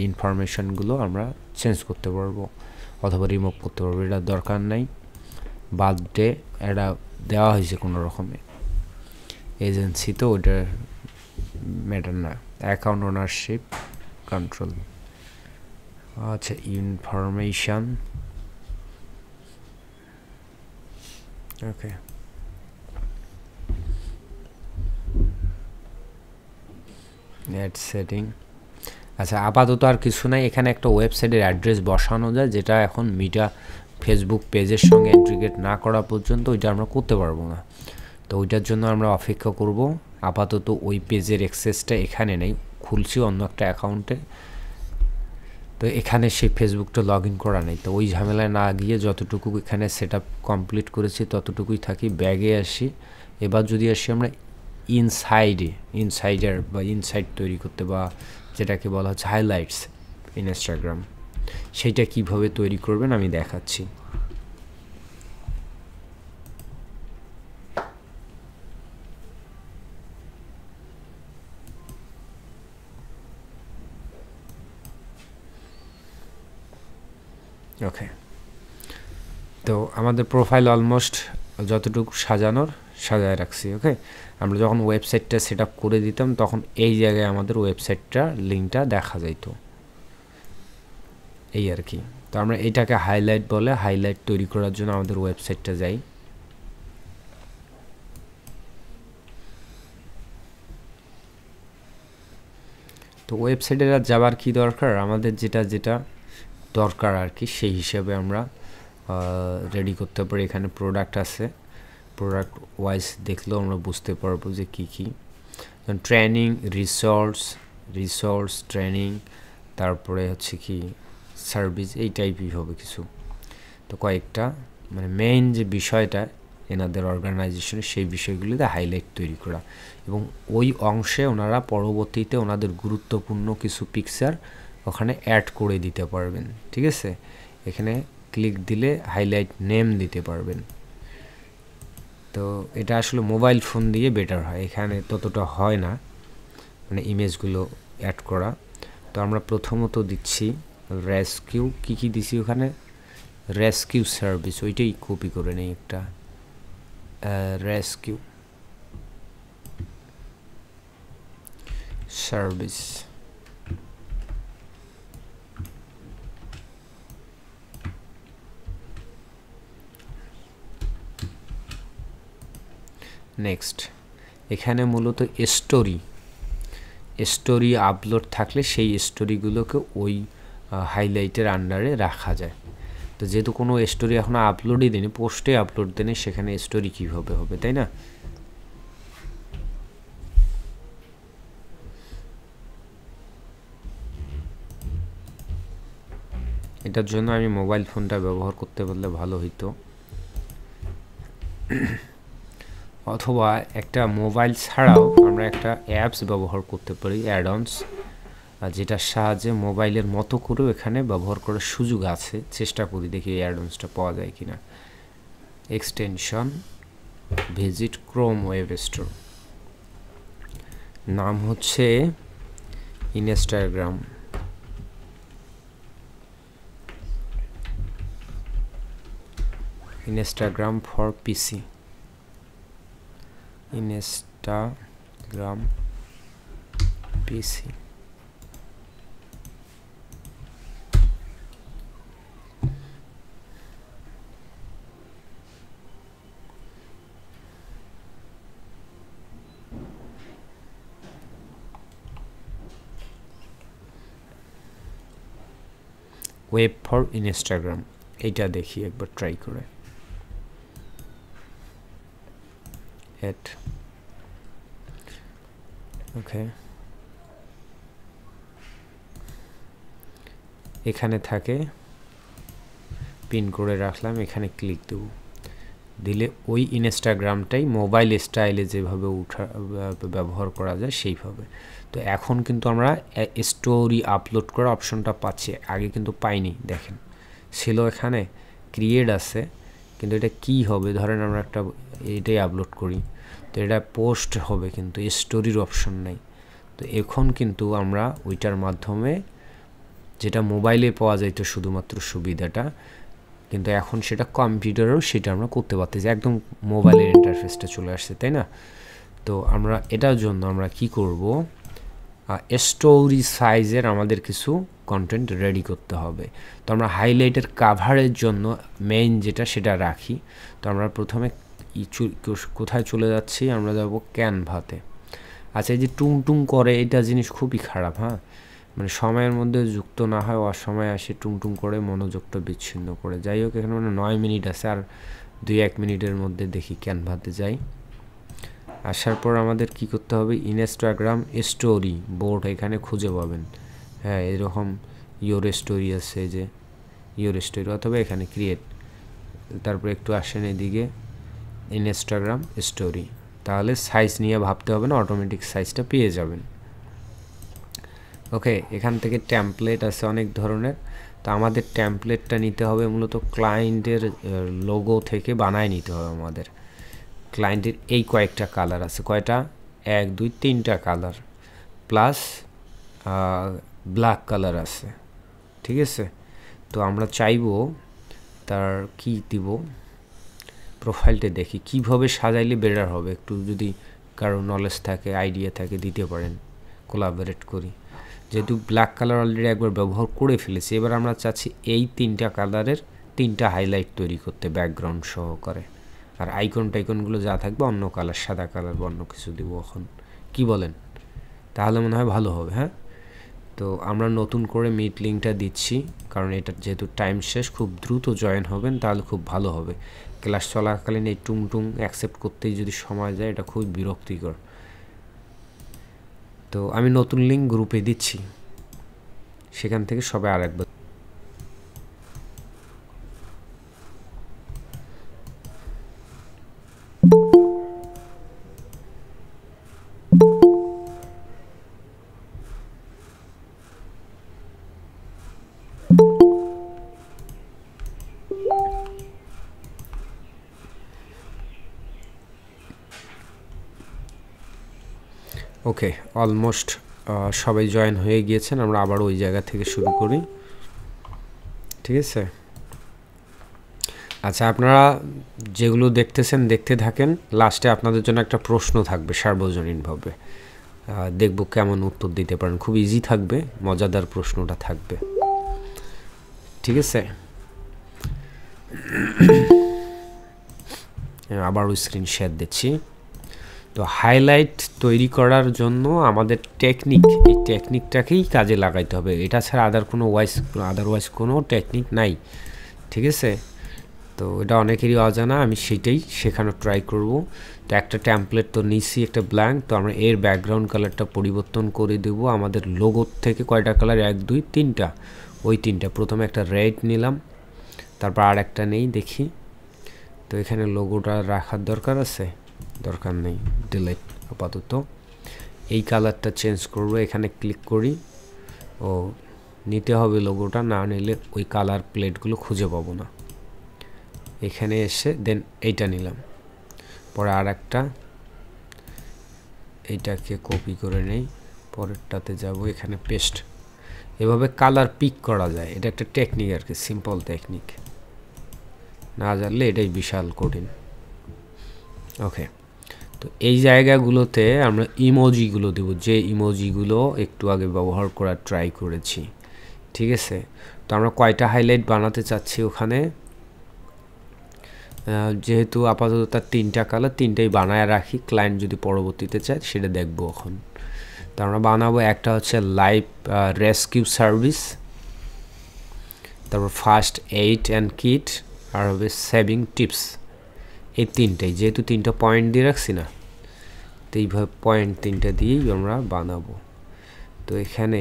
ইনফরমেশনগুলো আমরা চেঞ্জ করতে পারবো অথবা রিমুভ করতে পারবো এটা দরকার নাই বাদ ডে এটা দেওয়া হয়েছে কোনো রকমে এজেন্সি তো ওইটা ম্যাটার না অ্যাকাউন্ট ওনারশিপ কন্ট্রোল আচ্ছা ইনফরমেশান ওকে নেট সেটিং আচ্ছা আপাতত আর কিছু নাই এখানে একটা ওয়েবসাইটের অ্যাড্রেস বসানো যায় যেটা এখন মিটা ফেসবুক পেজের সঙ্গে ইন্টিগ্রেট না করা পর্যন্ত ওইটা আমরা করতে পারবো না তো ওইটার জন্য আমরা অপেক্ষা করব আপাতত ওই পেজের অ্যাক্সেসটা এখানে নেই খুলছি অন্য একটা অ্যাকাউন্টে তো এখানে সেই ফেসবুকটা লগ ইন করা নেই তো ওই ঝামেলায় না গিয়ে যতটুকু এখানে সেট কমপ্লিট করেছি ততটুকুই থাকি ব্যাগে আসি এবার যদি আসি আমরা ইনসাইডে ইনসাইডার বা ইনসাইড তৈরি করতে বা যেটাকে বলা হচ্ছে হাইলাইটস ইনস্টাগ্রাম সেটা কিভাবে তৈরি করবেন আমি দেখাচ্ছি ওকে তো আমাদের প্রোফাইল অলমোস্ট যতটুকু সাজানোর সাজায় রাখছি ওকে আমরা যখন ওয়েবসাইটটা সেট করে দিতাম তখন এই জায়গায় আমাদের ওয়েবসাইটটা লিঙ্কটা দেখা যাইত এই আর কি তো আমরা এটাকে হাইলাইট বলে হাইলাইট তৈরি করার জন্য আমাদের ওয়েবসাইটটা যাই তো ওয়েবসাইটে যাবার কি দরকার আমাদের যেটা যেটা দরকার আর কি সেই হিসেবে আমরা রেডি করতে পারি এখানে প্রোডাক্ট আছে প্রোডাক্ট ওয়াইজ দেখলেও আমরা বুঝতে পারবো যে কী কী ট্রেনিং রিসোর্স রিসোর্স ট্রেনিং তারপরে হচ্ছে কি সার্ভিস এই টাইপই হবে কিছু তো কয়েকটা মানে মেইন যে বিষয়টা এনাদের অর্গানাইজেশনের সেই বিষয়গুলিতে হাইলাইট তৈরি করা এবং ওই অংশে ওনারা পরবর্তীতে ওনাদের গুরুত্বপূর্ণ কিছু পিকচার ওখানে অ্যাড করে দিতে পারবেন ঠিক আছে এখানে ক্লিক দিলে হাইলাইট নেম দিতে পারবেন তো এটা আসলে মোবাইল ফোন দিয়ে বেটার হয় এখানে ততটা হয় না মানে ইমেজগুলো অ্যাড করা তো আমরা প্রথমত দিচ্ছি রেস্কিউ কি কি দিছি ওখানে রেস্কিউ সার্ভিস ওইটাই কপি করে নেই একটা রেস্কিউ সার্ভিস নেক্সট এখানে মূলত স্টোরি স্টোরি আপলোড থাকলে সেই স্টোরিগুলোকে ওই হাইলাইটের আন্ডারে রাখা যায় তো যেহেতু কোনো স্টোরি এখনও আপলোডই দেনি পোস্টে আপলোড দেনি সেখানে স্টোরি কীভাবে হবে তাই না এটার জন্য আমি মোবাইল ফোনটা ব্যবহার করতে পারলে ভালো হইতো অথবা একটা মোবাইল ছাড়াও আমরা একটা অ্যাপস ব্যবহার করতে পারি অ্যাড অনস যেটার সাহায্যে মোবাইলের মতো করেও এখানে ব্যবহার করার সুযোগ আছে চেষ্টা করি দেখি এই পাওয়া যায় কি না extension visit Chrome web store নাম হচ্ছে Instagram Instagram for PC Instagram PC. Web for Instagram. এটা দেখি একবার try করে। hit ওকে এখানে থাকে পিন করে রাখলাম এখানে ক্লিক দেবো দিলে ওই ইনস্টাগ্রামটাই মোবাইল স্টাইলে যেভাবে উঠা ব্যবহার করা যায় সেইভাবে তো এখন কিন্তু আমরা স্টোরি আপলোড করার অপশনটা পাচ্ছি আগে কিন্তু পাইনি দেখেন ছিল এখানে ক্রিয়েট আছে কিন্তু এটা কি হবে ধরেন আমরা একটা এটাই আপলোড করি তো এটা পোস্ট হবে কিন্তু স্টোরির অপশন নাই তো এখন কিন্তু আমরা ওইটার মাধ্যমে যেটা মোবাইলে পাওয়া যাইতো শুধুমাত্র সুবিধাটা কিন্তু এখন সেটা কম্পিউটারেও সেটা আমরা করতে পারতেছি একদম মোবাইলের ইন্টারফেসটা চলে আসছে তাই না তো আমরা এটার জন্য আমরা কি করব স্টোরি সাইজের আমাদের কিছু কন্টেন্ট রেডি করতে হবে তো আমরা হাইলাইটের কাভারের জন্য মেইন যেটা সেটা রাখি তো আমরা প্রথমে কোথায় চলে যাচ্ছি আমরা যাব ক্যানভাতে আচ্ছা এই যে টুং টুং করে এটা জিনিস খুবই খারাপ হ্যাঁ মানে সময়ের মধ্যে যুক্ত না হয় অসময়ে আসে টুং টুং করে মনোযোগটা বিচ্ছিন্ন করে যাই হোক এখানে মানে নয় মিনিট আছে আর দুই এক মিনিটের মধ্যে দেখি ক্যানভাতে যাই আসার পর আমাদের কি করতে হবে ইনস্টাগ্রাম স্টোরি বোর্ড এখানে খুঁজে পাবেন হ্যাঁ এরকম ইউর স্টোরি আছে যে ইউর স্টোরি অথবা এখানে ক্রিয়েট তারপর একটু আসেন এদিকে ইনস্টাগ্রাম স্টোরি তাহলে সাইজ নিয়ে ভাবতে হবে না অটোমেটিক সাইজটা পেয়ে যাবেন ওকে এখান থেকে ট্যাম্পলেট আছে অনেক ধরনের তো আমাদের ট্যাম্পলেটটা নিতে হবে মূলত ক্লায়েন্টের লোগো থেকে বানায় নিতে হবে আমাদের ক্লায়েন্টের এই কয়েকটা কালার আছে কয়টা এক দুই তিনটা কালার প্লাস ব্ল্যাক কালার আছে ঠিক আছে তো আমরা চাইবো তার কি দিব প্রোফাইলটা দেখি কিভাবে সাজাইলে বেটার হবে একটু যদি কারো নলেজ থাকে আইডিয়া থাকে দিতে পারেন কোলাবোরেট করি যেহেতু ব্ল্যাক কালার অলরেডি একবার ব্যবহার করে ফেলেছি এবার আমরা চাচ্ছি এই তিনটা কালারের তিনটা হাইলাইট তৈরি করতে ব্যাকগ্রাউন্ড সহকারে আর আইকন টাইকনগুলো যা থাকবে অন্য কালার সাদা কালার বা অন্য কিছু দিব এখন কি বলেন তাহলে মনে হয় ভালো হবে হ্যাঁ তো আমরা নতুন করে মিট লিঙ্কটা দিচ্ছি কারণ এটা যেহেতু টাইম শেষ খুব দ্রুত জয়েন হবেন তাহলে খুব ভালো হবে ক্লাস চলাকালীন এই টুংটুং অ্যাকসেপ্ট করতেই যদি সময় যায় এটা খুব বিরক্তিকর তো আমি নতুন লিঙ্ক গ্রুপে দিচ্ছি সেখান থেকে সবাই আরেকবার ওকে অলমোস্ট সবাই জয়েন হয়ে গিয়েছেন আমরা আবার ওই জায়গা থেকে শুরু করি ঠিক আছে আচ্ছা আপনারা যেগুলো দেখতেছেন দেখতে থাকেন লাস্টে আপনাদের জন্য একটা প্রশ্ন থাকবে সার্বজনীনভাবে দেখব কেমন উত্তর দিতে পারেন খুব ইজি থাকবে মজাদার প্রশ্নটা থাকবে ঠিক আছে আবার স্ক্রিন শেয়ার দিচ্ছি তো হাইলাইট তৈরি করার জন্য আমাদের টেকনিক এই টেকনিকটাকেই কাজে লাগাইতে হবে এটা ছাড়া আদার কোনো ওয়াইস আদারওয়াইজ কোনো টেকনিক নাই ঠিক আছে তো এটা অনেকেরই অজানা আমি সেটাই শেখানোর ট্রাই করব তো একটা ট্যাম্পলেট তো নিচ্ছি একটা ব্ল্যাঙ্ক তো আমরা এর ব্যাকগ্রাউন্ড কালারটা পরিবর্তন করে দেব আমাদের লোগোর থেকে কয়টা কালার এক দুই তিনটা ওই তিনটা প্রথমে একটা রেড নিলাম তারপর আর একটা নেই দেখি তো এখানে লোগোটা রাখার দরকার আছে দরকার নেই ডিলেট আপাতত এই কালারটা চেঞ্জ করব এখানে ক্লিক করি ও নিতে হবে লোগোটা না নিলে ওই কালার প্লেটগুলো খুঁজে পাবো না এখানে এসে দেন এইটা নিলাম পরে আর একটা এইটাকে কপি করে নেই পরেরটাতে যাব এখানে পেস্ট এভাবে কালার পিক করা যায় এটা একটা টেকনিক আর কি সিম্পল টেকনিক না জানলে এটাই বিশাল কঠিন ওকে তো এই জায়গাগুলোতে আমরা ইমোজিগুলো দেব যে ইমোজিগুলো একটু আগে ব্যবহার করার ট্রাই করেছি ঠিক আছে তো আমরা কয়টা হাইলাইট বানাতে চাচ্ছি ওখানে যেহেতু আপাতত তার তিনটা কালার তিনটাই বানায় রাখি ক্লায়েন্ট যদি পরবর্তীতে চায় সেটা দেখবো এখন তো আমরা বানাবো একটা হচ্ছে লাইফ রেস্কিউ সার্ভিস তারপর ফার্স্ট এইড অ্যান্ড কিট আর হবে সেভিং টিপস এই তিনটাই যেহেতু তিনটা পয়েন্ট দিয়ে রাখছি না তো এইভাবে পয়েন্ট তিনটা দিয়েই আমরা বানাবো তো এখানে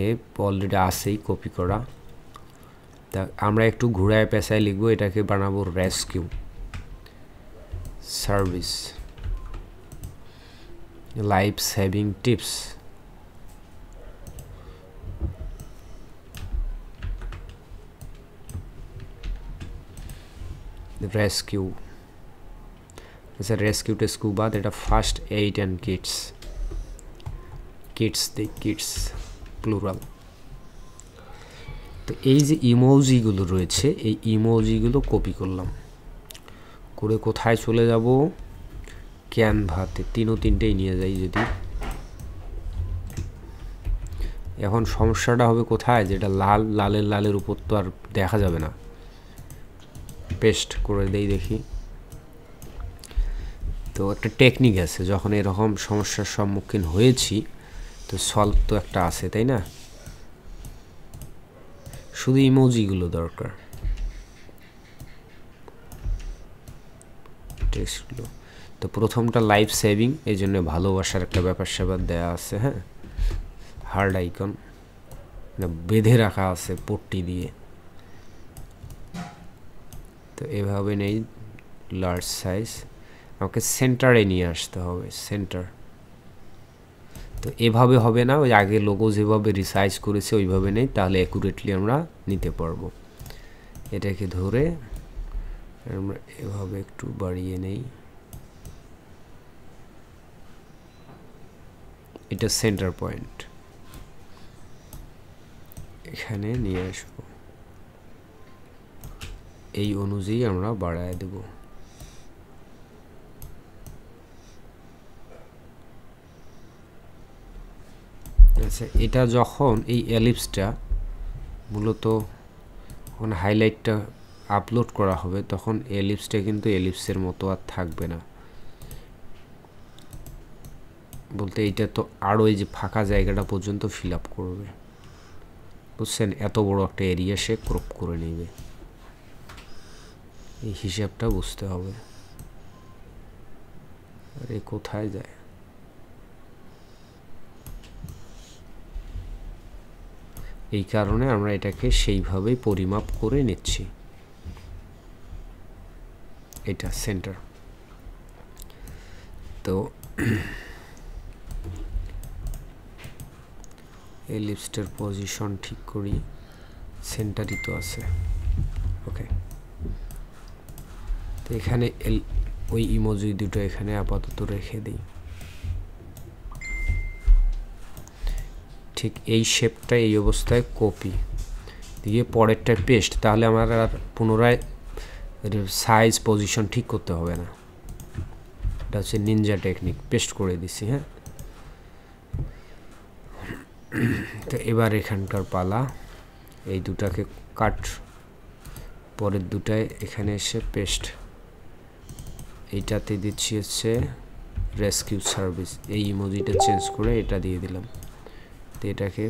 অলরেডি আসেই কপি করা তা আমরা একটু ঘুরায় পেশায় লিখবো এটাকে বানাবো rescue service life saving tips rescue it's a rescued scuba that are first aid and kits kids the kids plural তো এই যে ইমোজিগুলো রয়েছে এই ইমোজিগুলো কপি করলাম করে কোথায় চলে যাব ক্যানভাতে তিনও তিনটেই নিয়ে যাই যদি এখন সমস্যাটা হবে কোথায় যেটা লাল লালের লালের উপর তো আর দেখা যাবে না পেস্ট করে দেই দেখি তো একটা টেকনিক আছে যখন এরকম সমস্যার সম্মুখীন হয়েছি তো সলভ তো একটা আছে তাই না শুধু ইমোজিগুলো দরকার তো প্রথমটা লাইফ সেভিং এই জন্য ভালোবাসার একটা ব্যাপার স্যাপার দেওয়া আছে হ্যাঁ হার্ড আইকন বেঁধে রাখা আছে পট্টি দিয়ে তো এভাবে নেই লার্জ সাইজ আমাকে সেন্টারে নিয়ে আসতে হবে সেন্টার তো এভাবে হবে না ওই আগে লোগো যেভাবে রিসাইজ করেছে ওইভাবে নেই তাহলে অ্যাকুরেটলি আমরা নিতে পারবো এটাকে ধরে আমরা এভাবে একটু বাড়িয়ে নেই এটা সেন্টার পয়েন্ট এখানে নিয়ে আসবো এই অনুযায়ী আমরা বাড়ায় দেবো আচ্ছা এটা যখন এই অ্যালিপসটা মূলত যখন হাইলাইটটা আপলোড করা হবে তখন অ্যালিপসটা কিন্তু অ্যালিপসের মতো আর থাকবে না বলতে এটা তো আরও এই যে ফাঁকা জায়গাটা পর্যন্ত ফিল আপ করবে বুঝছেন এত বড় একটা এরিয়া সে ক্রপ করে নেবে এই হিসাবটা বুঝতে হবে আরে কোথায় যায় এই কারণে আমরা এটাকে সেইভাবে পরিমাপ করে নিচ্ছি এটা সেন্টার তো এই লিপস্টের পজিশন ঠিক করি সেন্টারই তো আছে ওকে তো এখানে ওই ইমোজি দুটো এখানে আপাতত রেখে দিই ঠিক এই শেপটা এই অবস্থায় কপি দিয়ে পরেরটায় পেস্ট তাহলে আমার আর পুনরায় সাইজ পজিশন ঠিক করতে হবে না এটা হচ্ছে নিনজা টেকনিক পেস্ট করে দিছি হ্যাঁ তো এবার এখানকার পালা এই দুটাকে কাট পরের দুটায় এখানে এসে পেস্ট এইটাতে দিচ্ছি হচ্ছে রেস্কিউ সার্ভিস এই ইমোজিটা চেঞ্জ করে এটা দিয়ে দিলাম তো এটাকে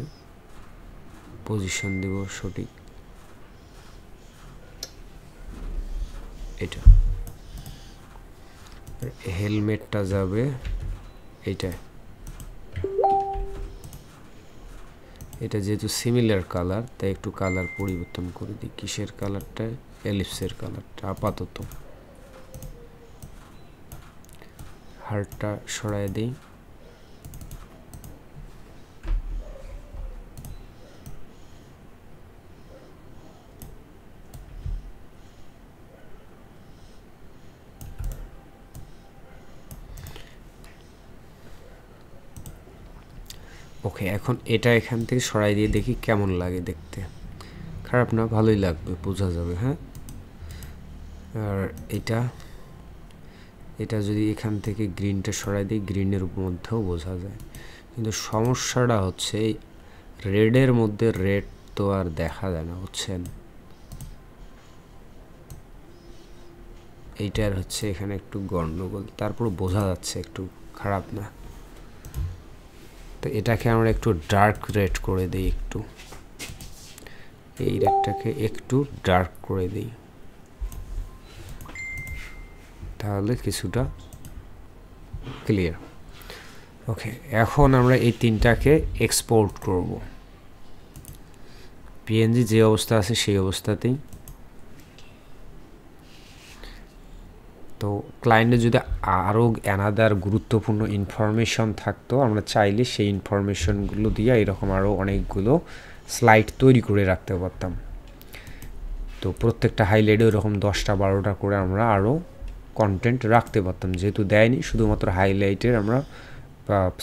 পজিশন দেব সঠিক এটা হেলমেটটা যাবে এইটা এটা যেহেতু সিমিলার কালার তাই একটু কালার পরিবর্তন করে দিই কিসের কালারটা এলিপসের কালারটা আপাতত হারটা সরাই দিই ওকে এখন এটা এখান থেকে সরাই দিয়ে দেখি কেমন লাগে দেখতে খারাপ না ভালোই লাগবে বোঝা যাবে হ্যাঁ আর এটা এটা যদি এখান থেকে গ্রিনটা সরাই দিই গ্রিনের মধ্যেও বোঝা যায় কিন্তু সমস্যাটা হচ্ছে রেডের মধ্যে রেড তো আর দেখা যায় না বুঝছেন এইটার হচ্ছে এখানে একটু গণ্ডগোল তারপর বোঝা যাচ্ছে একটু খারাপ না তো এটাকে আমরা একটু ডার্ক রেড করে দিই একটু এই রেডটাকে একটু ডার্ক করে দিই তাহলে কিছুটা ক্লিয়ার ওকে এখন আমরা এই তিনটাকে এক্সপোর্ট করব পিএনজি যে অবস্থা আছে সেই অবস্থাতেই তো ক্লায়েন্টের যদি আরও অ্যানাদার গুরুত্বপূর্ণ ইনফরমেশন থাকতো আমরা চাইলে সেই ইনফরমেশনগুলো দিয়ে এরকম আরও অনেকগুলো স্লাইড তৈরি করে রাখতে পারতাম তো প্রত্যেকটা হাইলাইটে ওরকম দশটা বারোটা করে আমরা আরও কন্টেন্ট রাখতে পারতাম যেহেতু দেয়নি শুধুমাত্র হাইলাইটের আমরা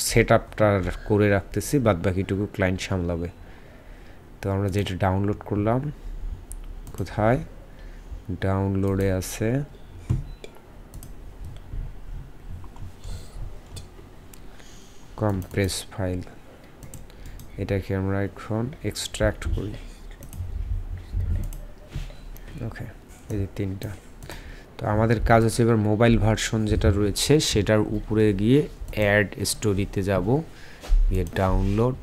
সেট আপটা করে রাখতেছি বাদ বাকিটুকু ক্লায়েন্ট সামলাবে তো আমরা যেটা ডাউনলোড করলাম কোথায় ডাউনলোডে আছে কম্প্রেস ফাইল এটাকে আমরা এখন এক্সট্রাক্ট করি ওকে এই যে তিনটা তো আমাদের কাজ হচ্ছে এবার মোবাইল ভার্সন যেটা রয়েছে সেটার উপরে গিয়ে অ্যাড স্টোরিতে যাব গিয়ে ডাউনলোড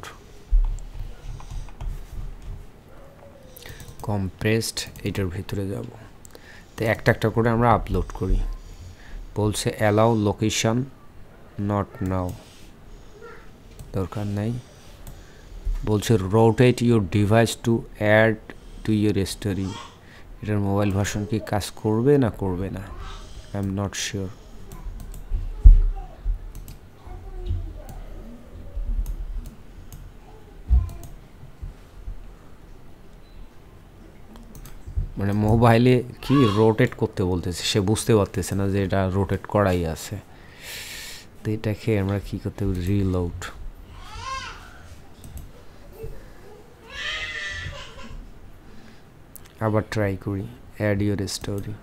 কম্প্রেসড এটার ভিতরে যাব তো একটা একটা করে আমরা আপলোড করি বলছে অ্যালাউ লোকেশন নট নাও দরকার নাই বলছে rotate your device to add to your story এটার মোবাইল ভার্সন কি কাজ করবে না করবে না আই এম নট শিওর মানে মোবাইলে কি রোটেট করতে বলতেছে সে বুঝতে পারতেছে না যে এটা রোটেট করাই আছে তো এটাকে আমরা কী করতে রিলোড আবার ট্রাই করি অ্যাড ইউর স্টোরি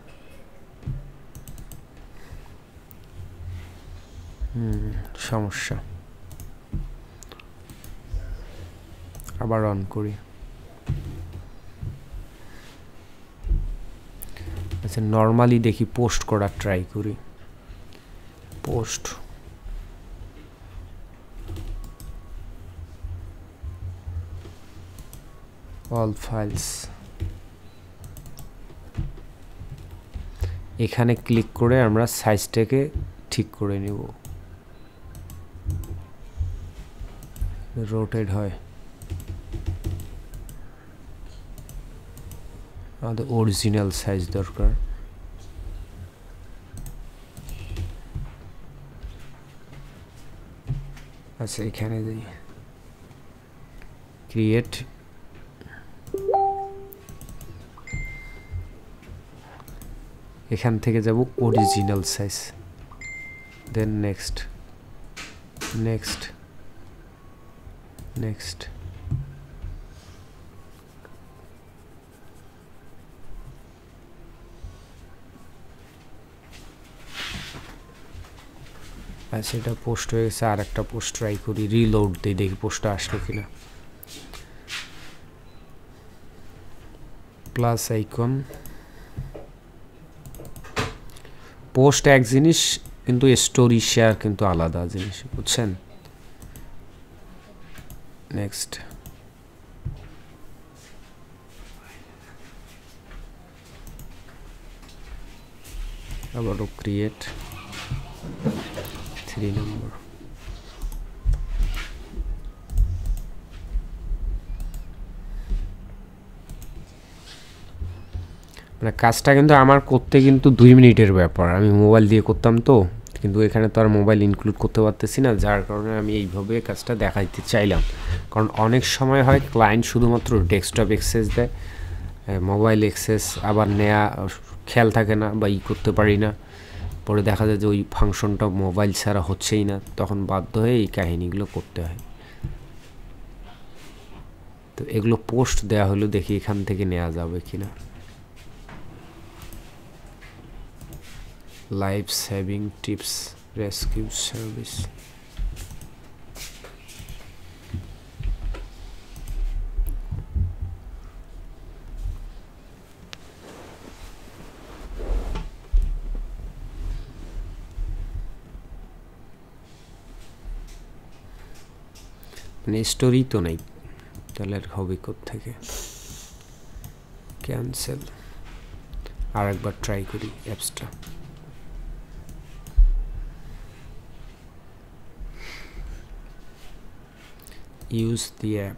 হুম সমস্যা আবার অন করি আচ্ছা নর্মালি দেখি পোস্ট করার ট্রাই করি পোস্ট অল ফাইলস এখানে ক্লিক করে আমরা সাইজটাকে ঠিক করে নেব রোটেড হয় আমাদের অরিজিনাল সাইজ দরকার আচ্ছা এখানে যাই ক্রিয়েট এখান থেকে যাব original size then next next next আচ্ছা এটা পোস্ট হয়ে গেছে আর একটা পোস্ট ট্রাই করি রিলোড দিই দেখি পোস্টটা আসলো কিনা প্লাস আইকন পোস্ট এক জিনিস কিন্তু স্টোরি শেয়ার কিন্তু আলাদা জিনিস বুঝছেন নেক্সট আবার ক্রিয়েট থ্রি নম্বর মানে কাজটা কিন্তু আমার করতে কিন্তু দুই মিনিটের ব্যাপার আমি মোবাইল দিয়ে করতাম তো কিন্তু এখানে তো আর মোবাইল ইনক্লুড করতে পারতেছি না যার কারণে আমি এইভাবে কাজটা দেখাইতে চাইলাম কারণ অনেক সময় হয় ক্লায়েন্ট শুধুমাত্র ডেস্কটপ এক্সেস দেয় মোবাইল এক্সেস আবার নেয়া খেয়াল থাকে না বা ই করতে পারি না পরে দেখা যায় যে ওই ফাংশনটা মোবাইল ছাড়া হচ্ছেই না তখন বাধ্য হয়ে এই কাহিনিগুলো করতে হয় তো এগুলো পোস্ট দেয়া হলো দেখি এখান থেকে নেওয়া যাবে কি না life saving tips rescue service. মানে স্টোরি তো নেই তাহলে আর হবে থেকে ক্যান্সেল আর একবার ট্রাই করি অ্যাপসটা use the app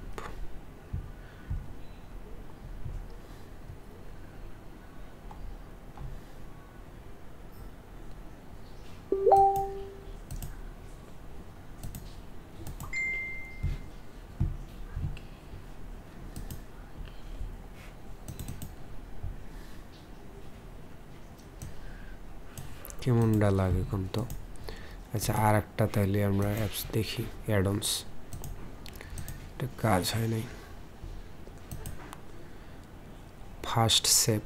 ডা লাগে কোন তো আচ্ছা আর একটা তাইলে আমরা অ্যাপস দেখি অ্যাডমস একটা কাজ হয় নাই ফার্স্ট সেভ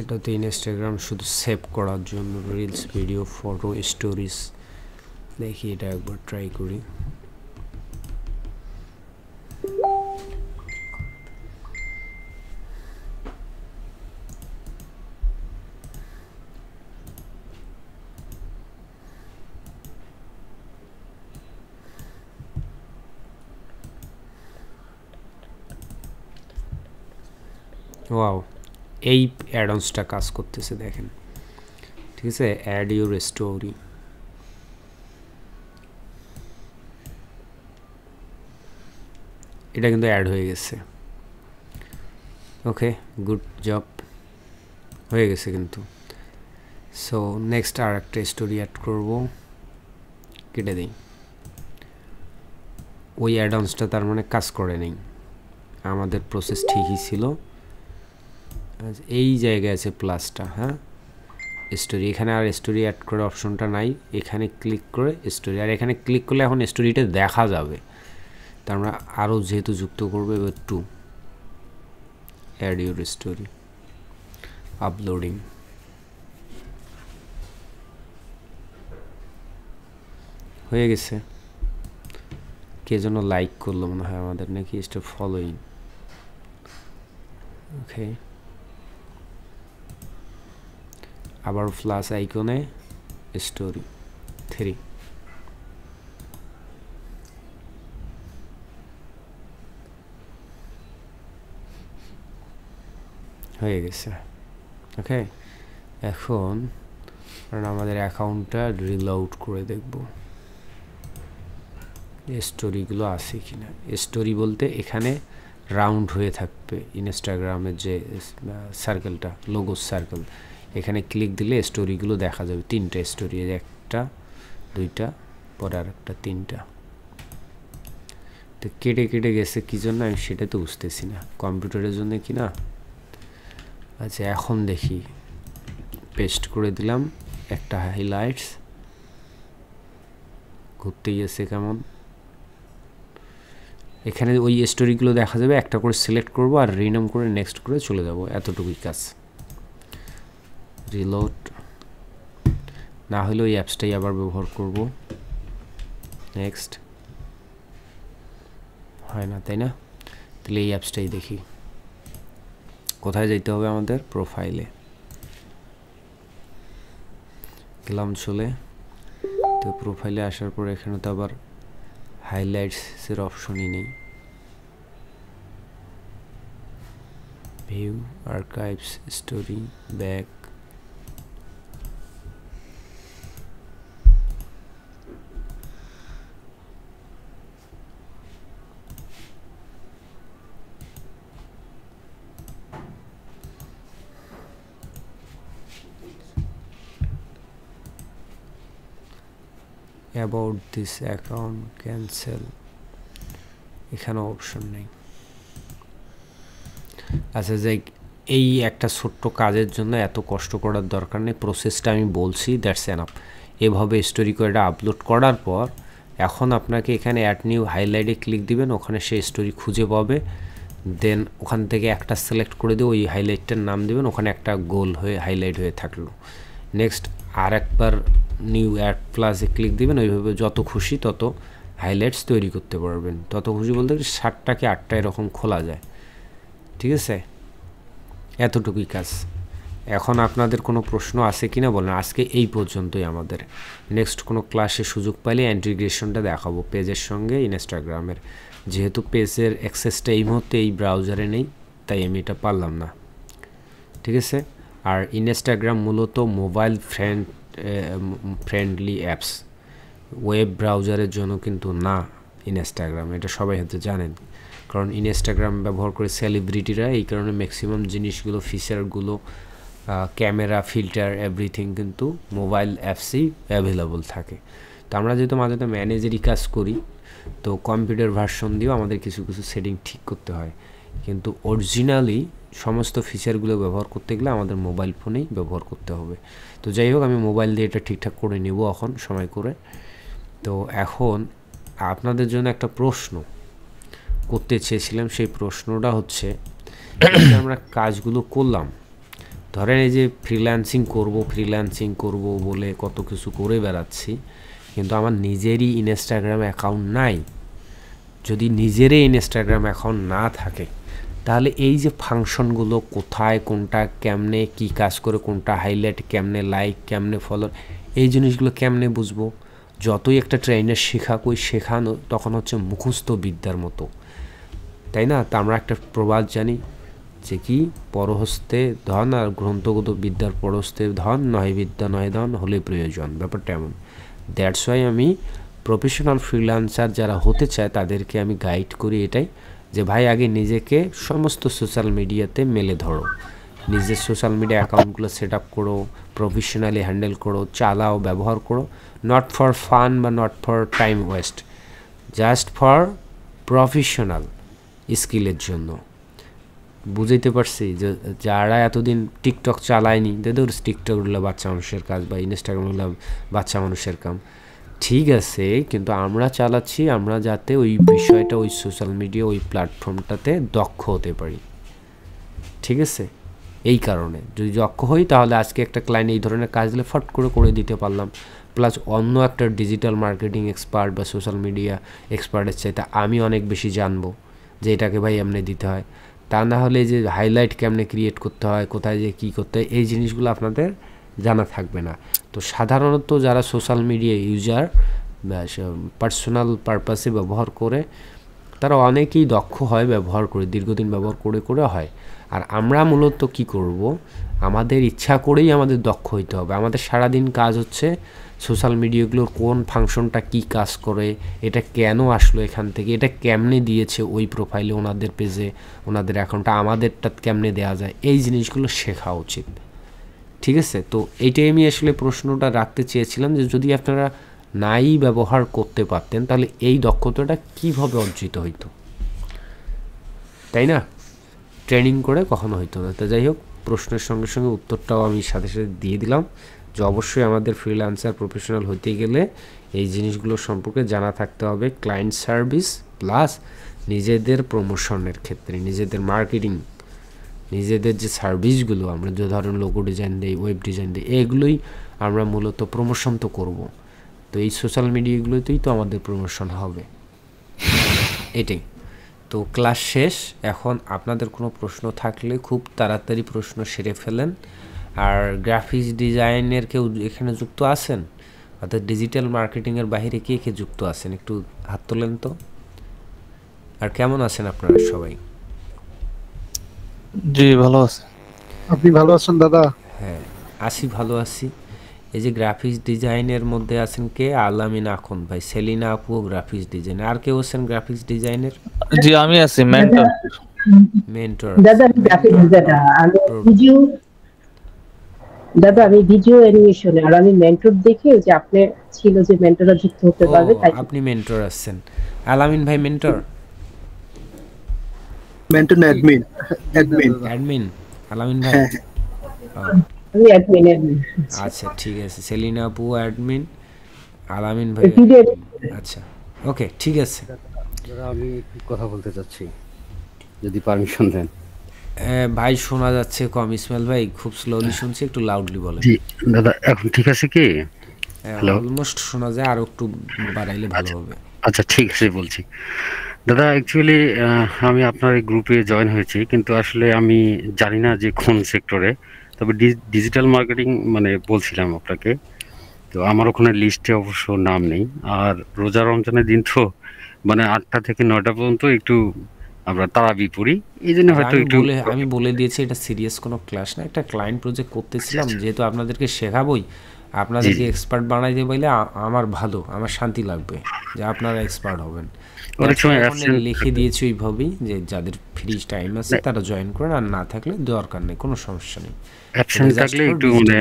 এটা তো ইনস্টাগ্রাম শুধু সেভ করার জন্য রিলস ভিডিও ফটো স্টোরিজ দেখি এটা একবার ট্রাই করি এই অ্যাডন্সটা কাজ করতেছে দেখেন ঠিক আছে অ্যাড ইউর স্টোরি এটা কিন্তু অ্যাড হয়ে গেছে ওকে গুড জব হয়ে গেছে কিন্তু সো নেক্সট আর একটা স্টোরি অ্যাড করব কেটে দিই ওই অ্যাডান্সটা তার মানে কাজ করে নেই আমাদের প্রসেস ঠিকই ছিল এই জায়গায় আছে প্লাসটা হ্যাঁ স্টোরি এখানে আর স্টোরি অ্যাড করে অপশনটা নাই এখানে ক্লিক করে স্টোরি আর এখানে ক্লিক করলে এখন স্টোরিটা দেখা যাবে তা আমরা আরও যেহেতু যুক্ত করবো এবার to add your story uploading হয়ে গেছে কে যেন লাইক করলো মনে হয় আমাদের নাকি এটা ফলোইং ওকে আবার প্লাস আইকনে স্টোরি থ্রি হয়ে গেছে ওকে এখন আমাদের অ্যাকাউন্টটা আউট করে দেখব স্টোরিগুলো আছে কি না স্টোরি বলতে এখানে রাউন্ড হয়ে থাকবে ইনস্টাগ্রামের যে সার্কেলটা লোগোস সার্কেল এখানে ক্লিক দিলে স্টোরিগুলো দেখা যাবে তিনটা স্টোরি একটা দুইটা পরে আর একটা তিনটা তো কেটে কেটে গেছে কী জন্য আমি সেটা তো বুঝতেছি না কম্পিউটারের জন্য কি না আচ্ছা এখন দেখি পেস্ট করে দিলাম একটা হাইলাইটস ঘুরতে গেছে কেমন এখানে ওই স্টোরিগুলো দেখা যাবে একটা করে সিলেক্ট করব আর রিনাম করে নেক্সট করে চলে যাব এতটুকুই কাজ রিলোড না হলেও ওই অ্যাপসটাই আবার ব্যবহার করব নেক্সট হয় না তাই না তাহলে এই অ্যাপসটাই দেখি কোথায় যেতে হবে আমাদের প্রোফাইলে গেলাম চলে তো প্রোফাইলে আসার পর এখানে তো আবার হাইলাইটসের অপশনই নেই view archives story back about this account cancel এখানে অপশন নেই আচ্ছা যে এই একটা ছোট্ট কাজের জন্য এত কষ্ট করার দরকার নেই প্রসেসটা আমি বলছি দ্যাটস এনাফ এভাবে স্টোরি কোয়েডটা আপলোড করার পর এখন আপনাকে এখানে অ্যাড নিউ হাইলাইটে ক্লিক দিবেন ওখানে সে স্টোরি খুঁজে পাবে দেন ওখান থেকে একটা সিলেক্ট করে দিয়ে ওই হাইলাইটটার নাম দেবেন ওখানে একটা গোল হয়ে হাইলাইট হয়ে থাকলো নেক্সট আর একবার নিউ অ্যাড প্লাসে ক্লিক দিবেন ওইভাবে যত খুশি তত হাইলাইটস তৈরি করতে পারবেন তত খুশি বলতে গেলে ষাটটাকে আটটা এরকম খোলা যায় ঠিক আছে এতটুকুই কাজ এখন আপনাদের কোনো প্রশ্ন আছে কিনা বলেন আজকে এই পর্যন্তই আমাদের নেক্সট কোনো ক্লাসে সুযোগ পাইলে ইন্টিগ্রেশনটা দেখাবো পেজের সঙ্গে ইনস্টাগ্রামের যেহেতু পেজের অ্যাক্সেসটা এই মুহূর্তে এই ব্রাউজারে নেই তাই আমি এটা পারলাম না ঠিক আছে আর ইনস্টাগ্রাম মূলত mobile friend friendly apps web ব্রাউজারের জন্য কিন্তু না ইনস্টাগ্রাম এটা সবাই হয়তো জানেন কারণ ইনস্টাগ্রাম ব্যবহার করে সেলিব্রিটিরা এই কারণে ম্যাক্সিমাম জিনিসগুলো ফিচারগুলো ক্যামেরা ফিল্টার এভরিথিং কিন্তু মোবাইল অ্যাপসই অ্যাভেলেবল থাকে তো আমরা যেহেতু মাঝে তো ম্যানেজারই কাজ করি তো কম্পিউটার ভার্সন দিয়েও আমাদের কিছু কিছু সেটিং ঠিক করতে হয় কিন্তু অরিজিনালি সমস্ত ফিচারগুলো ব্যবহার করতে গেলে আমাদের মোবাইল ফোনেই ব্যবহার করতে হবে তো যাই হোক আমি মোবাইল দিয়ে এটা ঠিকঠাক করে নেব এখন সময় করে তো এখন আপনাদের জন্য একটা প্রশ্ন করতে চেয়েছিলাম সেই প্রশ্নটা হচ্ছে আমরা কাজগুলো করলাম ধরেন এই যে ফ্রিল্যান্সিং করব ফ্রিল্যান্সিং করব বলে কত কিছু করে বেড়াচ্ছি কিন্তু আমার নিজেরই ইনস্টাগ্রাম অ্যাকাউন্ট নাই যদি নিজেরই ইনস্টাগ্রাম অ্যাকাউন্ট না থাকে তাহলে এই যে ফাংশনগুলো কোথায় কোনটা কেমনে কি কাজ করে কোনটা হাইলাইট কেমনে লাইক কেমনে ফলো এই জিনিসগুলো কেমনে বুঝবো যতই একটা ট্রেনার শেখা কই শেখানো তখন হচ্ছে মুখস্থ বিদ্যার মতো তাই না তা আমরা একটা প্রবাদ জানি যে কি পরহস্তে ধন আর গ্রন্থগত বিদ্যার পরহস্তে ধন নয় বিদ্যা নয় ধন হলে প্রয়োজন ব্যাপারটা এমন দ্যাটস ওয়াই আমি প্রফেশনাল ফ্রিল্যান্সার যারা হতে চায় তাদেরকে আমি গাইড করি এটাই যে ভাই আগে নিজেকে সমস্ত সোশ্যাল মিডিয়াতে মেলে ধরো নিজের সোশ্যাল মিডিয়া অ্যাকাউন্টগুলো সেট আপ করো প্রফেশনালি হ্যান্ডেল করো চালাও ব্যবহার করো নট ফর ফান বা not for time waste just for professional স্কিলের জন্য বুঝাইতে পারছি যে যারা এতদিন টিকটক চালায়নি তাদের টিকটক হলো বাচ্চা মানুষের কাজ বা ইনস্টাগ্রাম হলো বাচ্চা মানুষের কাম ঠিক আছে কিন্তু আমরা চালাচ্ছি আমরা যাতে ওই বিষয়টা ওই সোশ্যাল মিডিয়া ওই প্ল্যাটফর্মটাতে দক্ষ হতে পারি ঠিক আছে এই কারণে যদি দক্ষ হই তাহলে আজকে একটা ক্লায়েন্ট এই ধরনের কাজ দিলে ফট করে করে দিতে পারলাম প্লাস অন্য একটা ডিজিটাল মার্কেটিং এক্সপার্ট বা সোশ্যাল মিডিয়া এক্সপার্টের চাইতে আমি অনেক বেশি জানবো যে এটাকে ভাই এমনি দিতে হয় তা না হলে যে হাইলাইট কেমনে ক্রিয়েট করতে হয় কোথায় যে কী করতে হয় এই জিনিসগুলো আপনাদের জানা থাকবে না তো সাধারণত যারা সোশ্যাল মিডিয়া ইউজার পার্সোনাল পারপাসে ব্যবহার করে তারা অনেকেই দক্ষ হয় ব্যবহার করে দীর্ঘদিন ব্যবহার করে করে হয় আর আমরা মূলত কি করব আমাদের ইচ্ছা করেই আমাদের দক্ষ হইতে হবে আমাদের সারাদিন কাজ হচ্ছে সোশ্যাল মিডিয়াগুলোর কোন ফাংশনটা কি কাজ করে এটা কেন আসলো এখান থেকে এটা কেমনে দিয়েছে ওই প্রোফাইলে ওনাদের পেজে ওনাদের অ্যাকাউন্টটা আমাদেরটা কেমনে দেওয়া যায় এই জিনিসগুলো শেখা উচিত ঠিক আছে তো এইটাই আমি আসলে প্রশ্নটা রাখতে চেয়েছিলাম যে যদি আপনারা নাই ব্যবহার করতে পারতেন তাহলে এই দক্ষতাটা কিভাবে অর্জিত হইতো তাই না ট্রেনিং করে কখনো হইতো না তো যাই হোক প্রশ্নের সঙ্গে সঙ্গে উত্তরটাও আমি সাথে সাথে দিয়ে দিলাম যে অবশ্যই আমাদের ফ্রিল্যান্সার প্রফেশনাল হতে গেলে এই জিনিসগুলো সম্পর্কে জানা থাকতে হবে ক্লায়েন্ট সার্ভিস প্লাস নিজেদের প্রমোশনের ক্ষেত্রে নিজেদের মার্কেটিং নিজেদের যে সার্ভিসগুলো আমরা যে ধরুন লোগো ডিজাইন দিই ওয়েব ডিজাইন দিই এগুলোই আমরা মূলত প্রমোশন তো করব তো এই সোশ্যাল মিডিয়াগুলোতেই তো আমাদের প্রমোশন হবে এটাই তো ক্লাস শেষ এখন আপনাদের কোনো প্রশ্ন থাকলে খুব তাড়াতাড়ি প্রশ্ন সেরে ফেলেন আর গ্রাফিক্স ডিজাইনের কেউ এখানে যুক্ত আছেন অর্থাৎ ডিজিটাল মার্কেটিংয়ের বাহিরে কে কে যুক্ত আছেন একটু হাত তোলেন তো আর কেমন আছেন আপনারা সবাই জি ভালো আছি আপনি ভালো আছেন দাদা হ্যাঁ আছি ভালো আছি এই যে গ্রাফিক্স ডিজাইনের মধ্যে আছেন কে আলামিন আখন ভাই সেলিনা আপু গ্রাফিক্স ডিজাইন আর কেউ হচ্ছেন গ্রাফিক্স ডিজাইনের জি আমি আছি মেন্টর মেন্টর দাদা আমি গ্রাফিক্স ডিজাইনার আমি ভিডিও দাদা আমি ভিডিও অ্যানিমেশনে আর আমি মেন্টর দেখে যে আপনি ছিল যে মেন্টররা যুক্ত হতে পারবে তাই আপনি মেন্টর আছেন আলামিন ভাই মেন্টর মেন্টন অ্যাডমিন অ্যাডমিন অ্যাডমিন আলামিন ভাই আমি অ্যাডমিন অ্যাডমিন আচ্ছা ঠিক আছে সেলিনা পু অ্যাডমিন আলামিন ভাই আচ্ছা ওকে ঠিক আছে আমি কথা বলতে চাচ্ছি যদি পারমিশন দেন ভাই শোনা যাচ্ছে কম ইসমাইল ভাই খুব স্লোলি হ্যাঁ। শুনছি একটু লাউডলি বলেন দাদা এখন ঠিক আছে কি অলমোস্ট শোনা যায় আর একটু বাড়াইলে ভালো আচ্ছা। হবে আচ্ছা ঠিক আছে বলছি দাদা অ্যাকচুয়ালি আমি আপনার এই গ্রুপে জয়েন হয়েছি কিন্তু আসলে আমি জানি না যে কোন সেক্টরে তবে ডিজিটাল মার্কেটিং মানে বলছিলাম আপনাকে তো আমার ওখানে লিস্টে অবশ্য নাম নেই আর রোজা রমজানের দিন তো মানে আটটা থেকে নয়টা পর্যন্ত একটু আমরা তারা পড়ি এই জন্য আচ্ছা, হয়তো একটু আমি বলে দিয়েছি এটা সিরিয়াস কোনো ক্লাস না একটা ক্লায়েন্ট প্রজেক্ট করতেছিলাম আচ্ছা, আচ্ছা। যেহেতু আপনাদেরকে শেখাবই আপনাদেরকে এক্সপার্ট বানাই দেবে বলে আমার ভালো আমার শান্তি লাগবে যে আপনারা এক্সপার্ট হবেন লিখে দিয়েছি ওইভাবেই যে যাদের ফ্রি টাইম আছে তারা জয়েন করেন আর না থাকলে দরকার নেই কোনো সমস্যা নেই থাকলে একটু মানে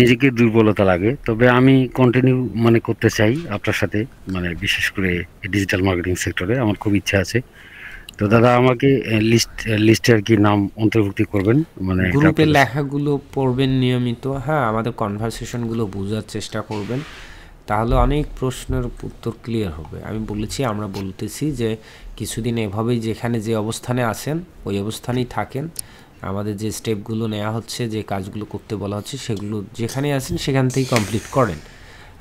নিজেকে দুর্বলতা লাগে তবে আমি কন্টিনিউ মানে করতে চাই আপনার সাথে মানে বিশেষ করে ডিজিটাল মার্কেটিং সেক্টরে আমার খুব ইচ্ছা আছে তো দাদা আমাকে লিস্ট লিস্টে আর কি নাম অন্তর্ভুক্তি করবেন মানে গ্রুপের লেখাগুলো পড়বেন নিয়মিত হ্যাঁ আমাদের কনভারসেশনগুলো বোঝার চেষ্টা করবেন তাহলে অনেক প্রশ্নের উত্তর ক্লিয়ার হবে আমি বলেছি আমরা বলতেছি যে কিছুদিন এভাবেই যেখানে যে অবস্থানে আছেন ওই অবস্থানেই থাকেন আমাদের যে স্টেপগুলো নেওয়া হচ্ছে যে কাজগুলো করতে বলা হচ্ছে সেগুলো যেখানে আছেন সেখান থেকেই কমপ্লিট করেন